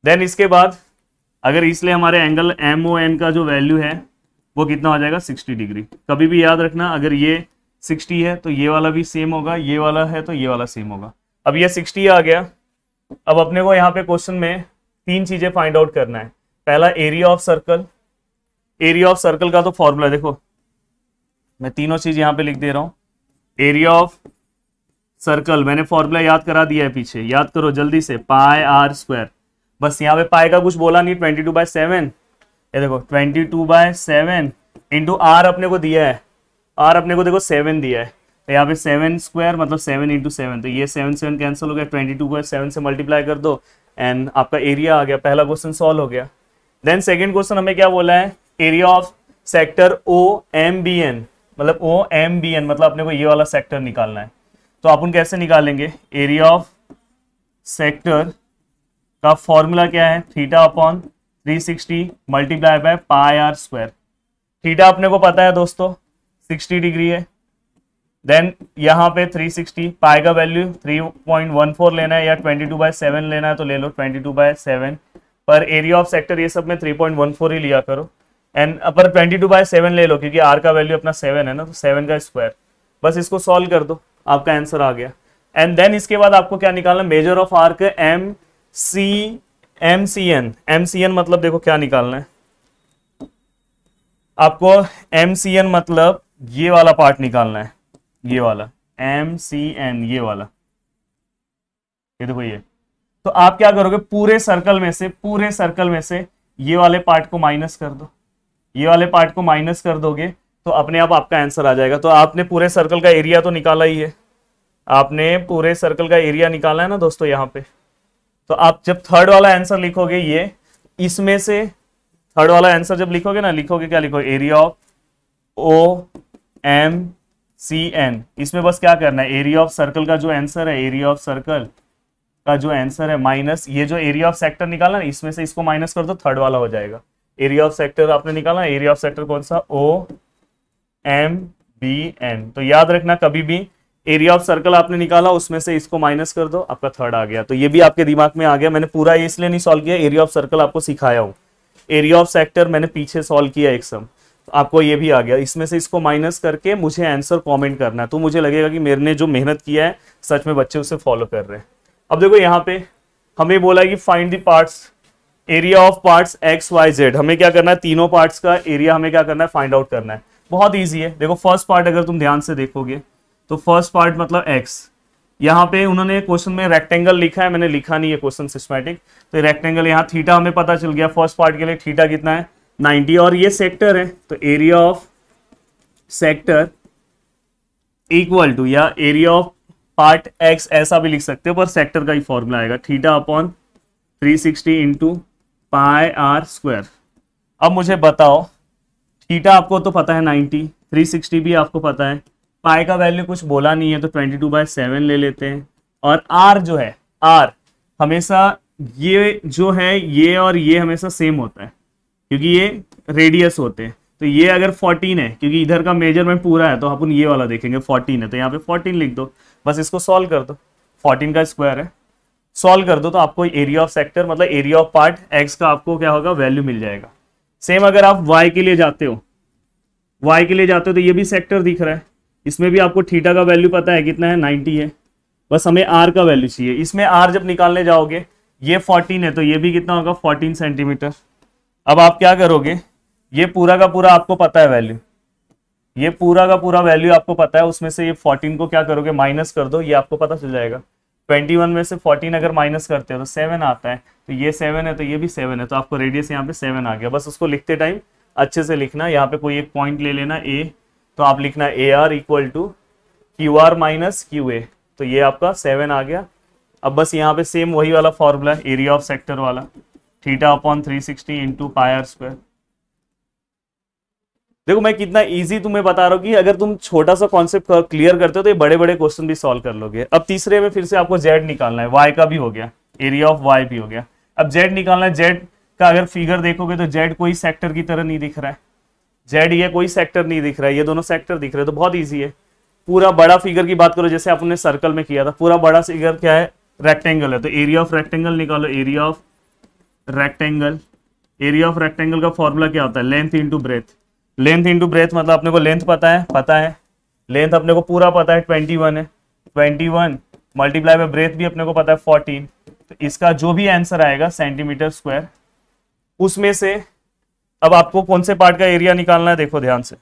देन इसके बाद अगर इसलिए हमारे एंगल एम ओ एन का जो वैल्यू है वो कितना हो जाएगा 60 डिग्री कभी भी याद रखना अगर ये 60 है तो ये वाला भी सेम होगा ये वाला है तो ये वाला सेम होगा अब ये 60 आ गया अब अपने को यहाँ पे क्वेश्चन में तीन चीजें फाइंड आउट करना है पहला area of circle area of circle का तो फॉर्मूला देखो मैं तीनों चीज यहाँ पे लिख दे रहा हूँ एरिया ऑफ सर्कल मैंने फॉर्मूला याद करा दिया है पीछे याद करो जल्दी से पाए आर स्क्वायर बस यहाँ पे पाए का कुछ बोला नहीं ट्वेंटी टू बाई सेवन ये देखो twenty two by seven into r अपने को दिया है आर अपने को देखो सेवन दिया है तो यहाँ पे सेवन स्क्वायर मतलब सेवन इंटू सेवन तो ये सेवन सेवन कैंसिल हो गया ट्वेंटी टू बाय सेवन से मल्टीप्लाई कर दो एंड आपका एरिया आ गया पहला क्वेश्चन सॉल्व हो गया देन सेकेंड क्वेश्चन हमें क्या बोला है area of sector O M B N मतलब ओ एम बी एन मतलब अपने को ये वाला सेक्टर निकालना है तो आप उन कैसे निकालेंगे एरिया ऑफ सेक्टर का फॉर्मूला क्या है theta upon three sixty multiply by pi r square theta अपने को पता है दोस्तों सिक्सटी डिग्री है देन यहाँ पे 360 सिक्सटी पाई का वैल्यू 3.14 लेना है या 22 टू बाई सेवन लेना है तो ले लो 22 टू बाई सेवन पर एरिया ऑफ सेक्टर ये सब में 3.14 ही लिया करो एंड अपर 22 टू बाई सेवन ले लो क्योंकि आर का वैल्यू अपना सेवन है ना तो सेवन का स्क्वायर बस इसको सॉल्व कर दो आपका आंसर आ गया एंड देन इसके बाद आपको क्या निकालना measure of arc M C M C N M C N मतलब देखो क्या निकालना है आपको एम सी एन मतलब ये वाला पार्ट निकालना है ये वाला एम सी एन ये वाला ये देखो ये तो आप क्या करोगे पूरे सर्कल में से पूरे सर्कल में से ये वाले पार्ट को माइनस कर दो ये वाले पार्ट को माइनस कर दोगे तो अपने आप आपका आंसर आ जाएगा तो आपने पूरे सर्कल का एरिया तो निकाला ही है आपने पूरे सर्कल का एरिया निकाला है ना दोस्तों यहाँ पे तो आप जब थर्ड वाला आंसर लिखोगे ये इसमें से थर्ड वाला आंसर जब लिखोगे ना लिखोगे क्या लिखोगे area of O M C N इसमें बस क्या करना है एरिया ऑफ सर्कल का जो आंसर है एरिया ऑफ सर्कल का जो आंसर है माइनस ये जो एरिया ऑफ सेक्टर निकालना ना इसमें से इसको माइनस कर दो थर्ड वाला हो जाएगा एरिया ऑफ सेक्टर आपने निकाला एरिया ऑफ सेक्टर कौन सा ओ एम बी एन तो याद रखना कभी भी एरिया ऑफ सर्कल आपने निकाला उसमें से इसको माइनस कर दो आपका थर्ड आ गया तो ये भी आपके दिमाग में आ गया मैंने पूरा ये इसलिए नहीं सॉल्व किया एरिया ऑफ सर्कल आपको सिखाया हूँ एरिया ऑफ सेक्टर मैंने पीछे सॉल्व किया एक सम तो आपको ये भी आ गया इसमें से इसको माइनस करके मुझे आंसर कॉमेंट करना है तो मुझे लगेगा कि मेरे ने जो मेहनत किया है सच में बच्चे उसे फॉलो कर रहे हैं अब देखो यहाँ पे हमें बोला कि find the parts area of parts X Y Z हमें क्या करना है तीनों पार्ट्स का एरिया हमें क्या करना है फाइंड आउट करना है बहुत ईजी है देखो फर्स्ट पार्ट अगर तुम ध्यान से देखोगे तो फर्स्ट पार्ट मतलब एक्स यहाँ पे उन्होंने क्वेश्चन में रेक्टेंगल लिखा है मैंने लिखा नहीं है क्वेश्चन सिस्टमेटिक तो रेक्टेंगल यहाँ थीटा हमें पता चल गया फर्स्ट पार्ट के लिए थीटा कितना है 90 और ये सेक्टर है तो area of sector equal to या एरिया ऑफ पार्ट एक्स ऐसा भी लिख सकते हो पर सेक्टर का ही फॉर्मूला आएगा theta upon 360 sixty into pi r square अब मुझे बताओ थीटा आपको तो पता है 90 360 भी आपको पता है पाई का वैल्यू कुछ बोला नहीं है तो ट्वेंटी टू बाय सेवन ले लेते हैं और आर जो है आर हमेशा ये जो है ये और ये हमेशा सेम होता है क्योंकि ये रेडियस होते हैं तो ये अगर 14 है क्योंकि इधर का मेजरमेंट पूरा है तो अपन ये वाला देखेंगे 14 है तो यहाँ पे 14 लिख दो बस इसको सॉल्व कर दो 14 का स्क्वायर है सॉल्व कर दो तो आपको एरिया ऑफ सेक्टर मतलब एरिया ऑफ पार्ट एक्स का आपको क्या होगा वैल्यू मिल जाएगा सेम अगर आप वाई के लिए जाते हो वाई के लिए जाते हो तो ये भी सेक्टर दिख रहा है इसमें भी आपको थीटा का वैल्यू पता है कितना है 90 है बस हमें आर का वैल्यू चाहिए इसमें आर जब निकालने जाओगे ये 14 है तो ये भी कितना होगा 14 सेंटीमीटर अब आप क्या करोगे ये पूरा का पूरा आपको पता है वैल्यू ये पूरा का पूरा वैल्यू आपको पता है उसमें से ये 14 को क्या करोगे माइनस कर दो ये आपको पता चल जाएगा 21 में से 14 अगर माइनस करते हो तो 7 आता है तो ये 7 है तो ये भी 7 है तो आपको रेडियस यहाँ पे 7 आ गया बस उसको लिखते टाइम अच्छे से लिखना यहाँ पे कोई एक पॉइंट ले लेना ए तो आप लिखना A R equal to Q R minus Q A तो ये आपका सेवन आ गया अब बस यहाँ पे सेम वही वाला फॉर्मूला एरिया ऑफ सेक्टर वाला theta upon three sixty into pi r square देखो मैं कितना इजी तुम्हें बता रहा हूँ कि अगर तुम छोटा सा कॉन्सेप्ट क्लियर करते हो तो ये बड़े बड़े क्वेश्चन भी सॉल्व कर लोगे अब तीसरे में फिर से आपको जेड निकालना है वाई का भी हो गया एरिया ऑफ वाई भी हो गया अब जेड निकालना है जेड का अगर फिगर देखोगे तो जेड कोई सेक्टर की तरह नहीं दिख रहा है जेड ये कोई सेक्टर नहीं दिख रहा है ये दोनों सेक्टर दिख रहे हैं तो बहुत ईजी है पूरा बड़ा फिगर की बात करो जैसे आपने सर्कल में किया था पूरा बड़ा फिगर क्या है रेक्टेंगल है तो एरिया ऑफ रेक्टेंगल निकालो area of rectangle area of rectangle का फॉर्मूला क्या होता है length into breadth length into breadth मतलब अपने को लेंथ पता है पता है लेंथ अपने को पूरा पता है ट्वेंटी वन है twenty one multiply by breadth भी अपने को पता है फोर्टीन तो इसका जो भी आंसर आएगा सेंटीमीटर स्क्वायर उसमें से अब आपको कौन से पार्ट का एरिया निकालना है देखो ध्यान से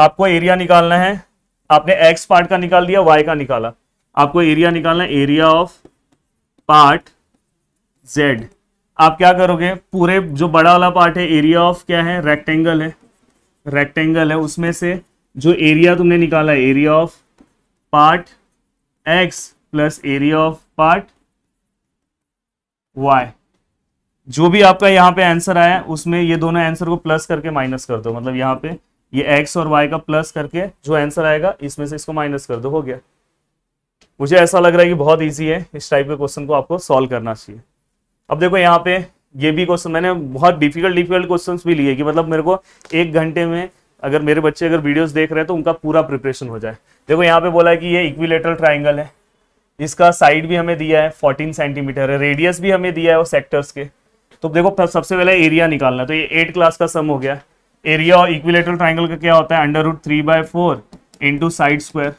आपको एरिया निकालना है आपने एक्स पार्ट का निकाल दिया वाई का निकाला आपको एरिया निकालना है एरिया ऑफ पार्ट जेड आप क्या करोगे पूरे जो बड़ा वाला पार्ट है एरिया ऑफ क्या है रेक्टेंगल है रेक्टेंगल है उसमें से जो एरिया तुमने निकाला है area of part X plus area of part Y जो भी आपका यहाँ पे आंसर आया उसमें ये दोनों आंसर को प्लस करके माइनस कर दो मतलब यहाँ पे ये एक्स और वाई का प्लस करके जो आंसर आएगा इसमें से इसको माइनस कर दो हो गया मुझे ऐसा लग रहा है कि बहुत ईजी है इस टाइप के क्वेश्चन को आपको सॉल्व करना चाहिए अब देखो यहाँ पे ये भी क्वेश्चन मैंने बहुत डिफिकल्ट डिफिकल्ट क्वेश्चन भी लिए कि मतलब मेरे को एक घंटे में अगर मेरे बच्चे अगर वीडियोज देख रहे हैं तो उनका पूरा प्रिपरेशन हो जाए देखो यहाँ पे बोला है कि ये इक्विलेटर ट्राइंगल है इसका साइड भी हमें दिया है फोर्टीन सेंटीमीटर है रेडियस भी हमें दिया है वो सेक्टर्स के तो देखो सबसे पहले एरिया निकालना है तो ये एट क्लास का सम हो गया एरिया और इक्विलेटरल ट्राइंगल का क्या होता है under root three by four into side square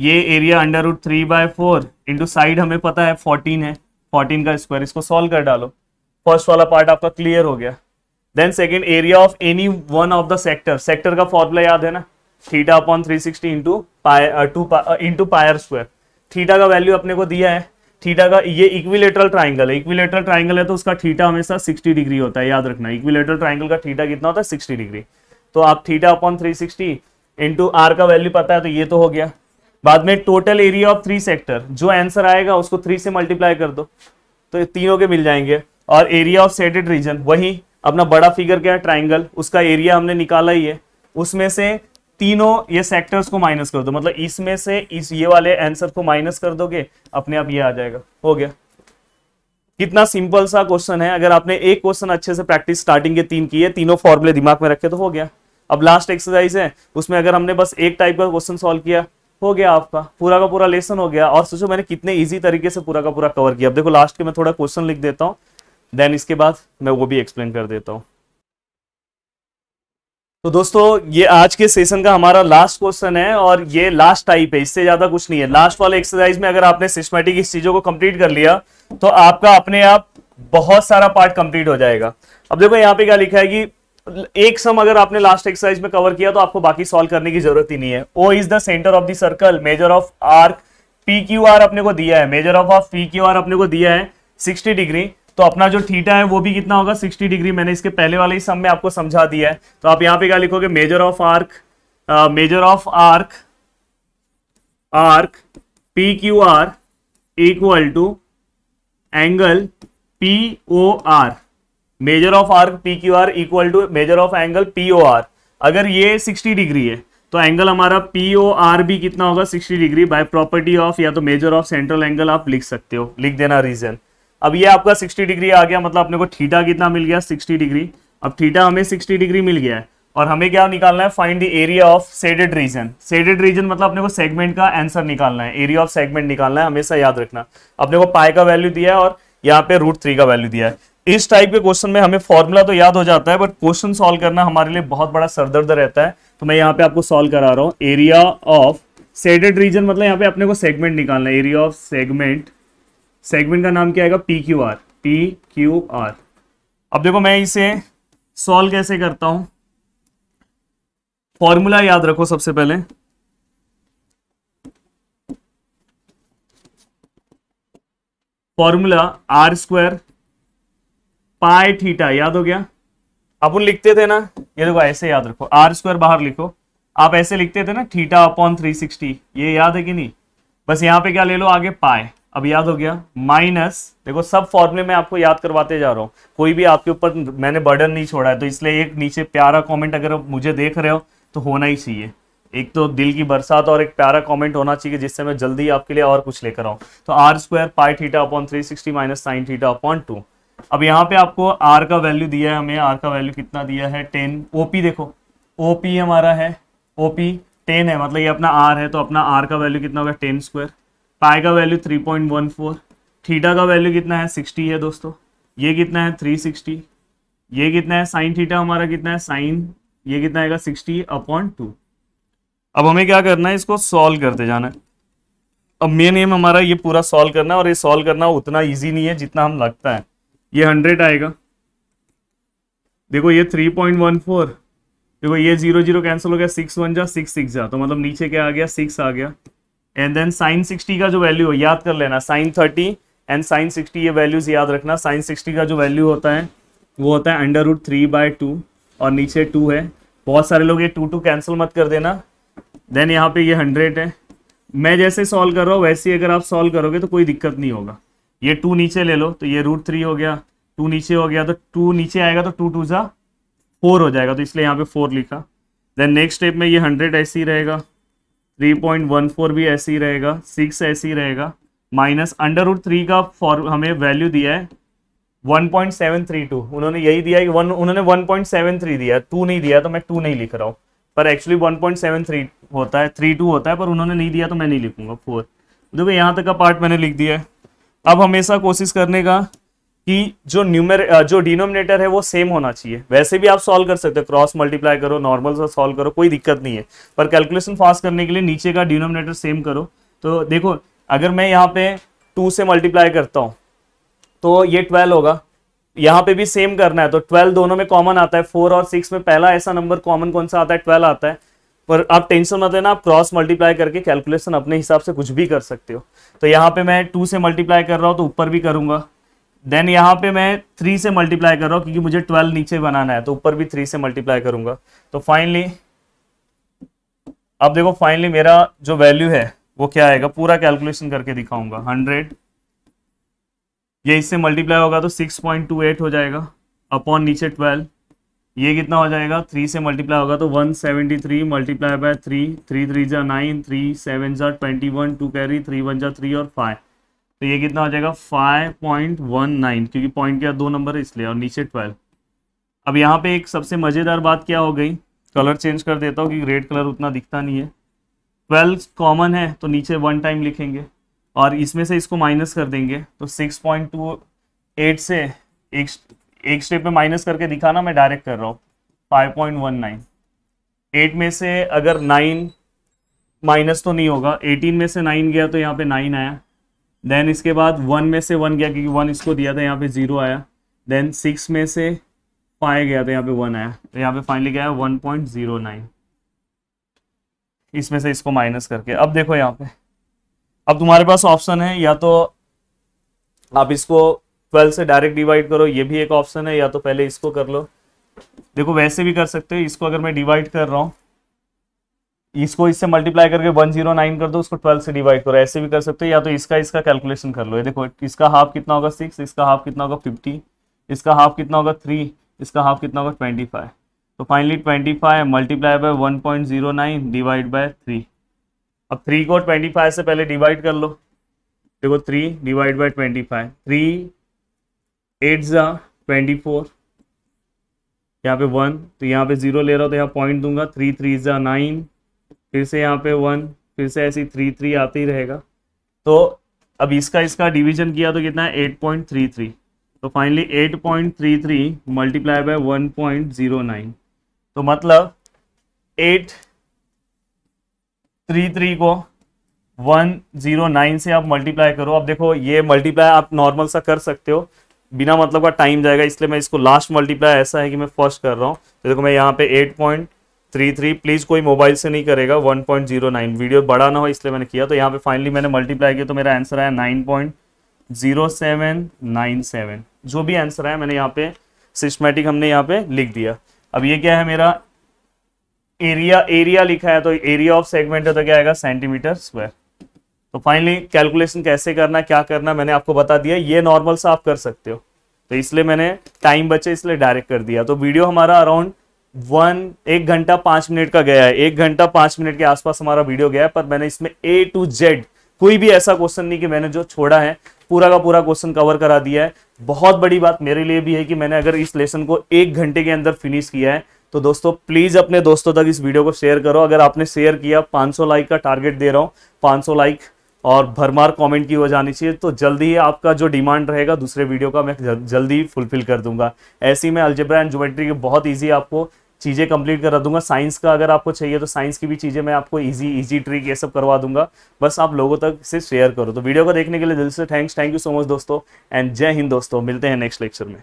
ये area under root three by four into side हमें पता है फोर्टीन है फोर्टीन का स्क्वायर इसको सॉल्व कर डालो फर्स्ट वाला पार्ट आपका क्लियर हो गया then second area of any one of the sector sector का फॉर्मूला याद है ना theta upon three sixty into pi r two into pi r square theta का वैल्यू अपने को दिया है थीटा का ये इक्विलेटरल ट्राइंगल है इक्विलेटरल ट्राइंगल है तो उसका थीटा हमेशा 60 डिग्री होता है याद रखना इक्विलेटरल ट्राइंगल का थीटा कितना होता है 60 डिग्री तो आप थीटा अपॉन 360 सिक्सटी आर का वैल्यू पता है तो ये तो हो गया बाद में total area of three sector जो आंसर आएगा उसको थ्री से मल्टीप्लाई कर दो तो तीनों के मिल जाएंगे और एरिया ऑफ सेटेड रीजन वही अपना बड़ा फिगर क्या है ट्राइंगल उसका एरिया हमने निकाला ही है उसमें से तीनों ये सेक्टर्स को माइनस कर दो मतलब इसमें से इस ये वाले आंसर को माइनस कर दोगे अपने आप ये आ जाएगा हो गया कितना सिंपल सा क्वेश्चन है अगर आपने एक क्वेश्चन अच्छे से प्रैक्टिस स्टार्टिंग के तीन किए तीनों फॉर्मुले दिमाग में रखे तो हो गया अब लास्ट एक्सरसाइज है उसमें अगर हमने बस एक टाइप का क्वेश्चन सॉल्व किया हो गया आपका पूरा का पूरा लेसन हो गया और सोचो मैंने कितने इजी तरीके से पूरा का पूरा कवर किया अब देखो लास्ट के मैं थोड़ा क्वेश्चन लिख देता हूँ देन इसके बाद मैं वो भी एक्सप्लेन कर देता हूँ तो दोस्तों ये आज के सेशन का हमारा लास्ट क्वेश्चन है और ये लास्ट टाइप है इससे ज्यादा कुछ नहीं है लास्ट वाले एक्सरसाइज में अगर आपने सिस्टमेटिक इस चीजों को कंप्लीट कर लिया तो आपका अपने आप बहुत सारा पार्ट कंप्लीट हो जाएगा अब देखो यहाँ पे क्या लिखा है कि एक सम अगर आपने लास्ट एक्सरसाइज में कवर किया तो आपको बाकी सॉल्व करने की जरूरत ही नहीं है O is the centre of the circle measure of arc P Q R अपने को दिया है measure of of P Q R अपने को दिया है सिक्सटी डिग्री तो अपना जो थीटा है वो भी कितना होगा 60 डिग्री मैंने इसके पहले वाले ही सम में आपको समझा दिया है तो आप यहां पे क्या लिखोगे major of arc major of arc arc P Q R equal to angle P O R major of arc P Q R equal to major of angle P O R अगर ये 60 डिग्री है तो angle हमारा P O are भी कितना होगा 60 degree by property of या तो मेजर ऑफ सेंट्रल एंगल आप लिख सकते हो लिख देना रीजन अब ये आपका 60 डिग्री आ गया मतलब अपने को थीटा कितना मिल गया 60 डिग्री अब थीटा हमें 60 डिग्री मिल गया है और हमें क्या निकालना है find the area of shaded region shaded region मतलब अपने को सेगमेंट का आंसर निकालना है एरिया ऑफ सेगमेंट निकालना है हमेशा याद रखना अपने को पाई का वैल्यू दिया है और यहाँ पे रूट थ्री का वैल्यू दिया है इस टाइप के क्वेश्चन में हमें फॉर्मूला तो याद हो जाता है बट क्वेश्चन सोल्व करना हमारे लिए बहुत बड़ा सरदर्द रहता है तो मैं यहाँ पे आपको सोल्व करा रहा हूँ एरिया ऑफ सेडेड रीजन मतलब यहाँ पे अपने को सेगमेंट निकालना है एरिया ऑफ सेगमेंट सेगमेंट का नाम क्या आएगा P Q R P Q R अब देखो मैं इसे सॉल्व कैसे करता हूं फॉर्मूला याद रखो सबसे पहले formula R square pi theta याद हो गया अपन लिखते थे ना ये देखो ऐसे याद रखो आर स्क्वायर बाहर लिखो आप ऐसे लिखते थे ना थीटा अपॉन थ्री सिक्सटी ये याद है कि नहीं बस यहां पे क्या ले लो आगे पाए अब याद हो गया माइनस देखो सब फॉर्मूले में आपको याद करवाते जा रहा हूं कोई भी आपके ऊपर मैंने बर्डन नहीं छोड़ा है तो इसलिए एक नीचे प्यारा कमेंट अगर मुझे देख रहे हो तो होना ही चाहिए एक तो दिल की बरसात और एक प्यारा कमेंट होना चाहिए जिससे मैं जल्दी आपके लिए और कुछ लेकर आऊँ तो R square pi theta upon three sixty minus sine theta upon two अब यहाँ पे आपको आर का वैल्यू दिया है हमें आर का वैल्यू कितना दिया है टेन ओपी देखो ओपी हमारा है ओपी टेन है मतलब ये अपना आर है तो अपना आर का वैल्यू कितना होगा टेन स्क्वायर पाई का वैल्यू 3.14 थीटा का वैल्यू कितना है 60 है दोस्तों ये कितना है 360 ये कितना है साइन थीटा हमारा कितना है साइन ये कितना आएगा सिक्सटी अपॉन टू अब हमें क्या करना है इसको सॉल्व करते जाना है अब मेन एम हमारा ये पूरा सॉल्व करना है और ये सॉल्व करना उतना ईजी नहीं है जितना हम लगता है ये हंड्रेड आएगा देखो ये थ्री पॉइंट वन फोर देखो ये जीरो जीरो कैंसिल हो गया सिक्स वन जा सिक्स सिक्स जा तो मतलब नीचे क्या आ गया सिक्स आ गया एंड देन साइन सिक्सटी का जो वैल्यू है याद कर लेना sine thirty and sine sixty ये वैल्यूज याद रखना साइन सिक्सटी का जो वैल्यू होता है वो होता है under root three by two और नीचे टू है बहुत सारे लोग ये टू टू कैंसिल मत कर देना देन यहाँ पे ये हंड्रेड है मैं जैसे सॉल्व कर रहा हूँ वैसे ही अगर आप सॉल्व करोगे तो कोई दिक्कत नहीं होगा ये टू नीचे ले लो तो ये रूट थ्री हो गया टू नीचे हो गया तो टू नीचे आएगा तो टू टू ज़ा फोर हो जाएगा तो इसलिए यहाँ पे फोर लिखा देन नेक्स्ट स्टेप में ये हंड्रेड ऐसे ही रहेगा थ्री पॉइंट वन फोर भी ऐसे ही रहेगा सिक्स ऐसे ही रहेगा माइनस अंडर रूट थ्री का फॉर हमें वैल्यू दिया है one point seven three two उन्होंने यही दिया कि वन उन्होंने वन पॉइंट सेवन थ्री दिया टू नहीं दिया तो मैं टू नहीं लिख रहा हूँ पर actually one point seven three होता है थ्री टू होता है पर उन्होंने नहीं दिया तो मैं नहीं लिखूंगा फोर देखो यहाँ तक का पार्ट मैंने लिख दिया है अब हमेशा कोशिश करने का कि जो न्यूमेर जो डिनोमिनेटर है वो सेम होना चाहिए वैसे भी आप सॉल्व कर सकते हो क्रॉस मल्टीप्लाई करो नॉर्मल से सॉल्व करो कोई दिक्कत नहीं है पर कैलकुलेशन फास्ट करने के लिए नीचे का डिनोमिनेटर सेम करो तो देखो अगर मैं यहाँ पे टू से मल्टीप्लाई करता हूँ तो ये ट्वेल्व होगा यहाँ पे भी सेम करना है तो ट्वेल्व दोनों में कॉमन आता है फोर और सिक्स में पहला ऐसा नंबर कॉमन कौन सा आता है ट्वेल्व आता है पर आप टेंशन मत लेना आप क्रॉस मल्टीप्लाई करके कैलकुलेशन अपने हिसाब से कुछ भी कर सकते हो तो यहाँ पे मैं टू से मल्टीप्लाई कर रहा हूँ तो ऊपर भी करूंगा देन यहाँ पे मैं थ्री से मल्टीप्लाई कर रहा हूँ क्योंकि मुझे ट्वेल्व नीचे बनाना है तो ऊपर भी थ्री से मल्टीप्लाई करूंगा तो फाइनली अब देखो फाइनली मेरा जो वैल्यू है वो क्या आएगा पूरा कैलकुलेशन करके दिखाऊंगा हंड्रेड ये इससे मल्टीप्लाई होगा तो सिक्स पॉइंट टू एट हो जाएगा अपॉन नीचे ट्वेल्व ये कितना हो जाएगा थ्री से मल्टीप्लाई होगा तो one seventy three multiply by three three three जा नाइन थ्री सेवन जा twenty one two carry three one जा थ्री और फाइव तो ये कितना हो जाएगा फाइव पॉइंट वन नाइन क्योंकि पॉइंट क्या दो नंबर है इसलिए और नीचे ट्वेल्व अब यहाँ पे एक सबसे मज़ेदार बात क्या हो गई कलर चेंज कर देता हूँ क्योंकि रेड कलर उतना दिखता नहीं है ट्वेल्व कॉमन है तो नीचे वन टाइम लिखेंगे और इसमें से इसको माइनस कर देंगे तो सिक्स पॉइंट टू एट से एक एक स्टेप में माइनस करके दिखाना मैं डायरेक्ट कर रहा हूँ five point one nine eight में से अगर नाइन माइनस तो नहीं होगा एटीन में से नाइन गया तो यहाँ पे नाइन आया देन इसके बाद वन में से वन गया क्योंकि वन इसको दिया था यहाँ पे जीरो आया देन सिक्स में से फाइव गया था यहाँ पे वन आया तो यहाँ पे फाइनली गया वन पॉइंट जीरो नाइन इसमें से इसको माइनस करके अब देखो यहाँ पे अब तुम्हारे पास ऑप्शन है या तो आप इसको ट्वेल्व से डायरेक्ट डिवाइड करो ये भी एक ऑप्शन है या तो पहले इसको कर लो देखो वैसे भी कर सकते हो इसको अगर मैं डिवाइड कर रहा हूँ इसको इससे मल्टीप्लाई करके 109 कर दो उसको 12 से डिवाइड करो ऐसे भी कर सकते हो या तो इसका इसका कैलकुलेशन कर लो ये देखो इसका हाफ कितना होगा सिक्स इसका हाफ कितना होगा फिफ्टी इसका हाफ कितना होगा थ्री इसका हाफ कितना होगा ट्वेंटी फाइव तो finally twenty five multiply by one point zero nine divide by three अब थ्री को ट्वेंटी फाइव से पहले डिवाइड कर लो देखो three divide by twenty five three eight ज़ा ट्वेंटी फोर यहाँ पे वन तो यहाँ पे जीरो ले रहा हो तो यहाँ पॉइंट दूंगा थ्री थ्री ज़ा नाइन फिर से यहाँ पे वन फिर से ऐसी थ्री थ्री आते ही रहेगा तो अब इसका इसका डिवीजन किया तो कितना है एट पॉइंट थ्री थ्री तो finally eight point three three multiply by one point zero nine तो मतलब एट थ्री थ्री को वन जीरो नाइन से आप मल्टीप्लाई करो अब देखो ये मल्टीप्लाई आप नॉर्मल सा कर सकते हो बिना मतलब का टाइम जाएगा इसलिए मैं इसको लास्ट मल्टीप्लाई ऐसा है कि मैं फर्स्ट कर रहा हूँ तो देखो मैं यहाँ पे eight point three three please कोई मोबाइल से नहीं करेगा one point zero nine video बड़ा ना हो इसलिए मैंने किया तो यहाँ पे फाइनली मैंने मल्टीप्लाई किया तो मेरा आंसर आया nine point zero seven nine seven जो भी आंसर आया मैंने यहाँ पे सिस्टमेटिक हमने यहाँ पे लिख दिया अब ये क्या है मेरा एरिया एरिया लिखा है तो एरिया ऑफ सेगमेंट है तो क्या आएगा सेंटीमीटर स्क्वायर तो फाइनली कैलकुलेशन कैसे करना क्या करना मैंने आपको बता दिया ये नॉर्मल से आप कर सकते हो तो इसलिए मैंने टाइम बचे इसलिए डायरेक्ट कर दिया तो वीडियो हमारा अराउंड वन एक घंटा पांच मिनट का गया है एक घंटा पांच मिनट के आसपास हमारा वीडियो गया है पर मैंने इसमें ए टू जेड कोई भी ऐसा क्वेश्चन नहीं कि मैंने जो छोड़ा है पूरा का पूरा क्वेश्चन कवर करा दिया है बहुत बड़ी बात मेरे लिए भी है कि मैंने अगर इस लेसन को एक घंटे के अंदर फिनिश किया है तो दोस्तों प्लीज अपने दोस्तों तक इस वीडियो को शेयर करो अगर आपने शेयर किया 500 लाइक का टारगेट दे रहा हूँ 500 लाइक और भरमार कमेंट की वजह जानी चाहिए तो जल्दी ही आपका जो डिमांड रहेगा दूसरे वीडियो का मैं जल्दी फुलफिल कर दूंगा ऐसे ही मैं अल्जेब्रा एंड ज्योमेट्री के बहुत ईजी आपको चीज़ें कंप्लीट करा दूंगा साइंस का अगर आपको चाहिए तो साइंस की भी चीज़ें मैं आपको इजी इजी ट्रिक ये सब करवा दूंगा बस आप लोगों तक से शेयर करो तो वीडियो को देखने के लिए दिल से thanks thank you so much दोस्तों एंड जय हिंद दोस्तों मिलते हैं नेक्स्ट लेक्चर में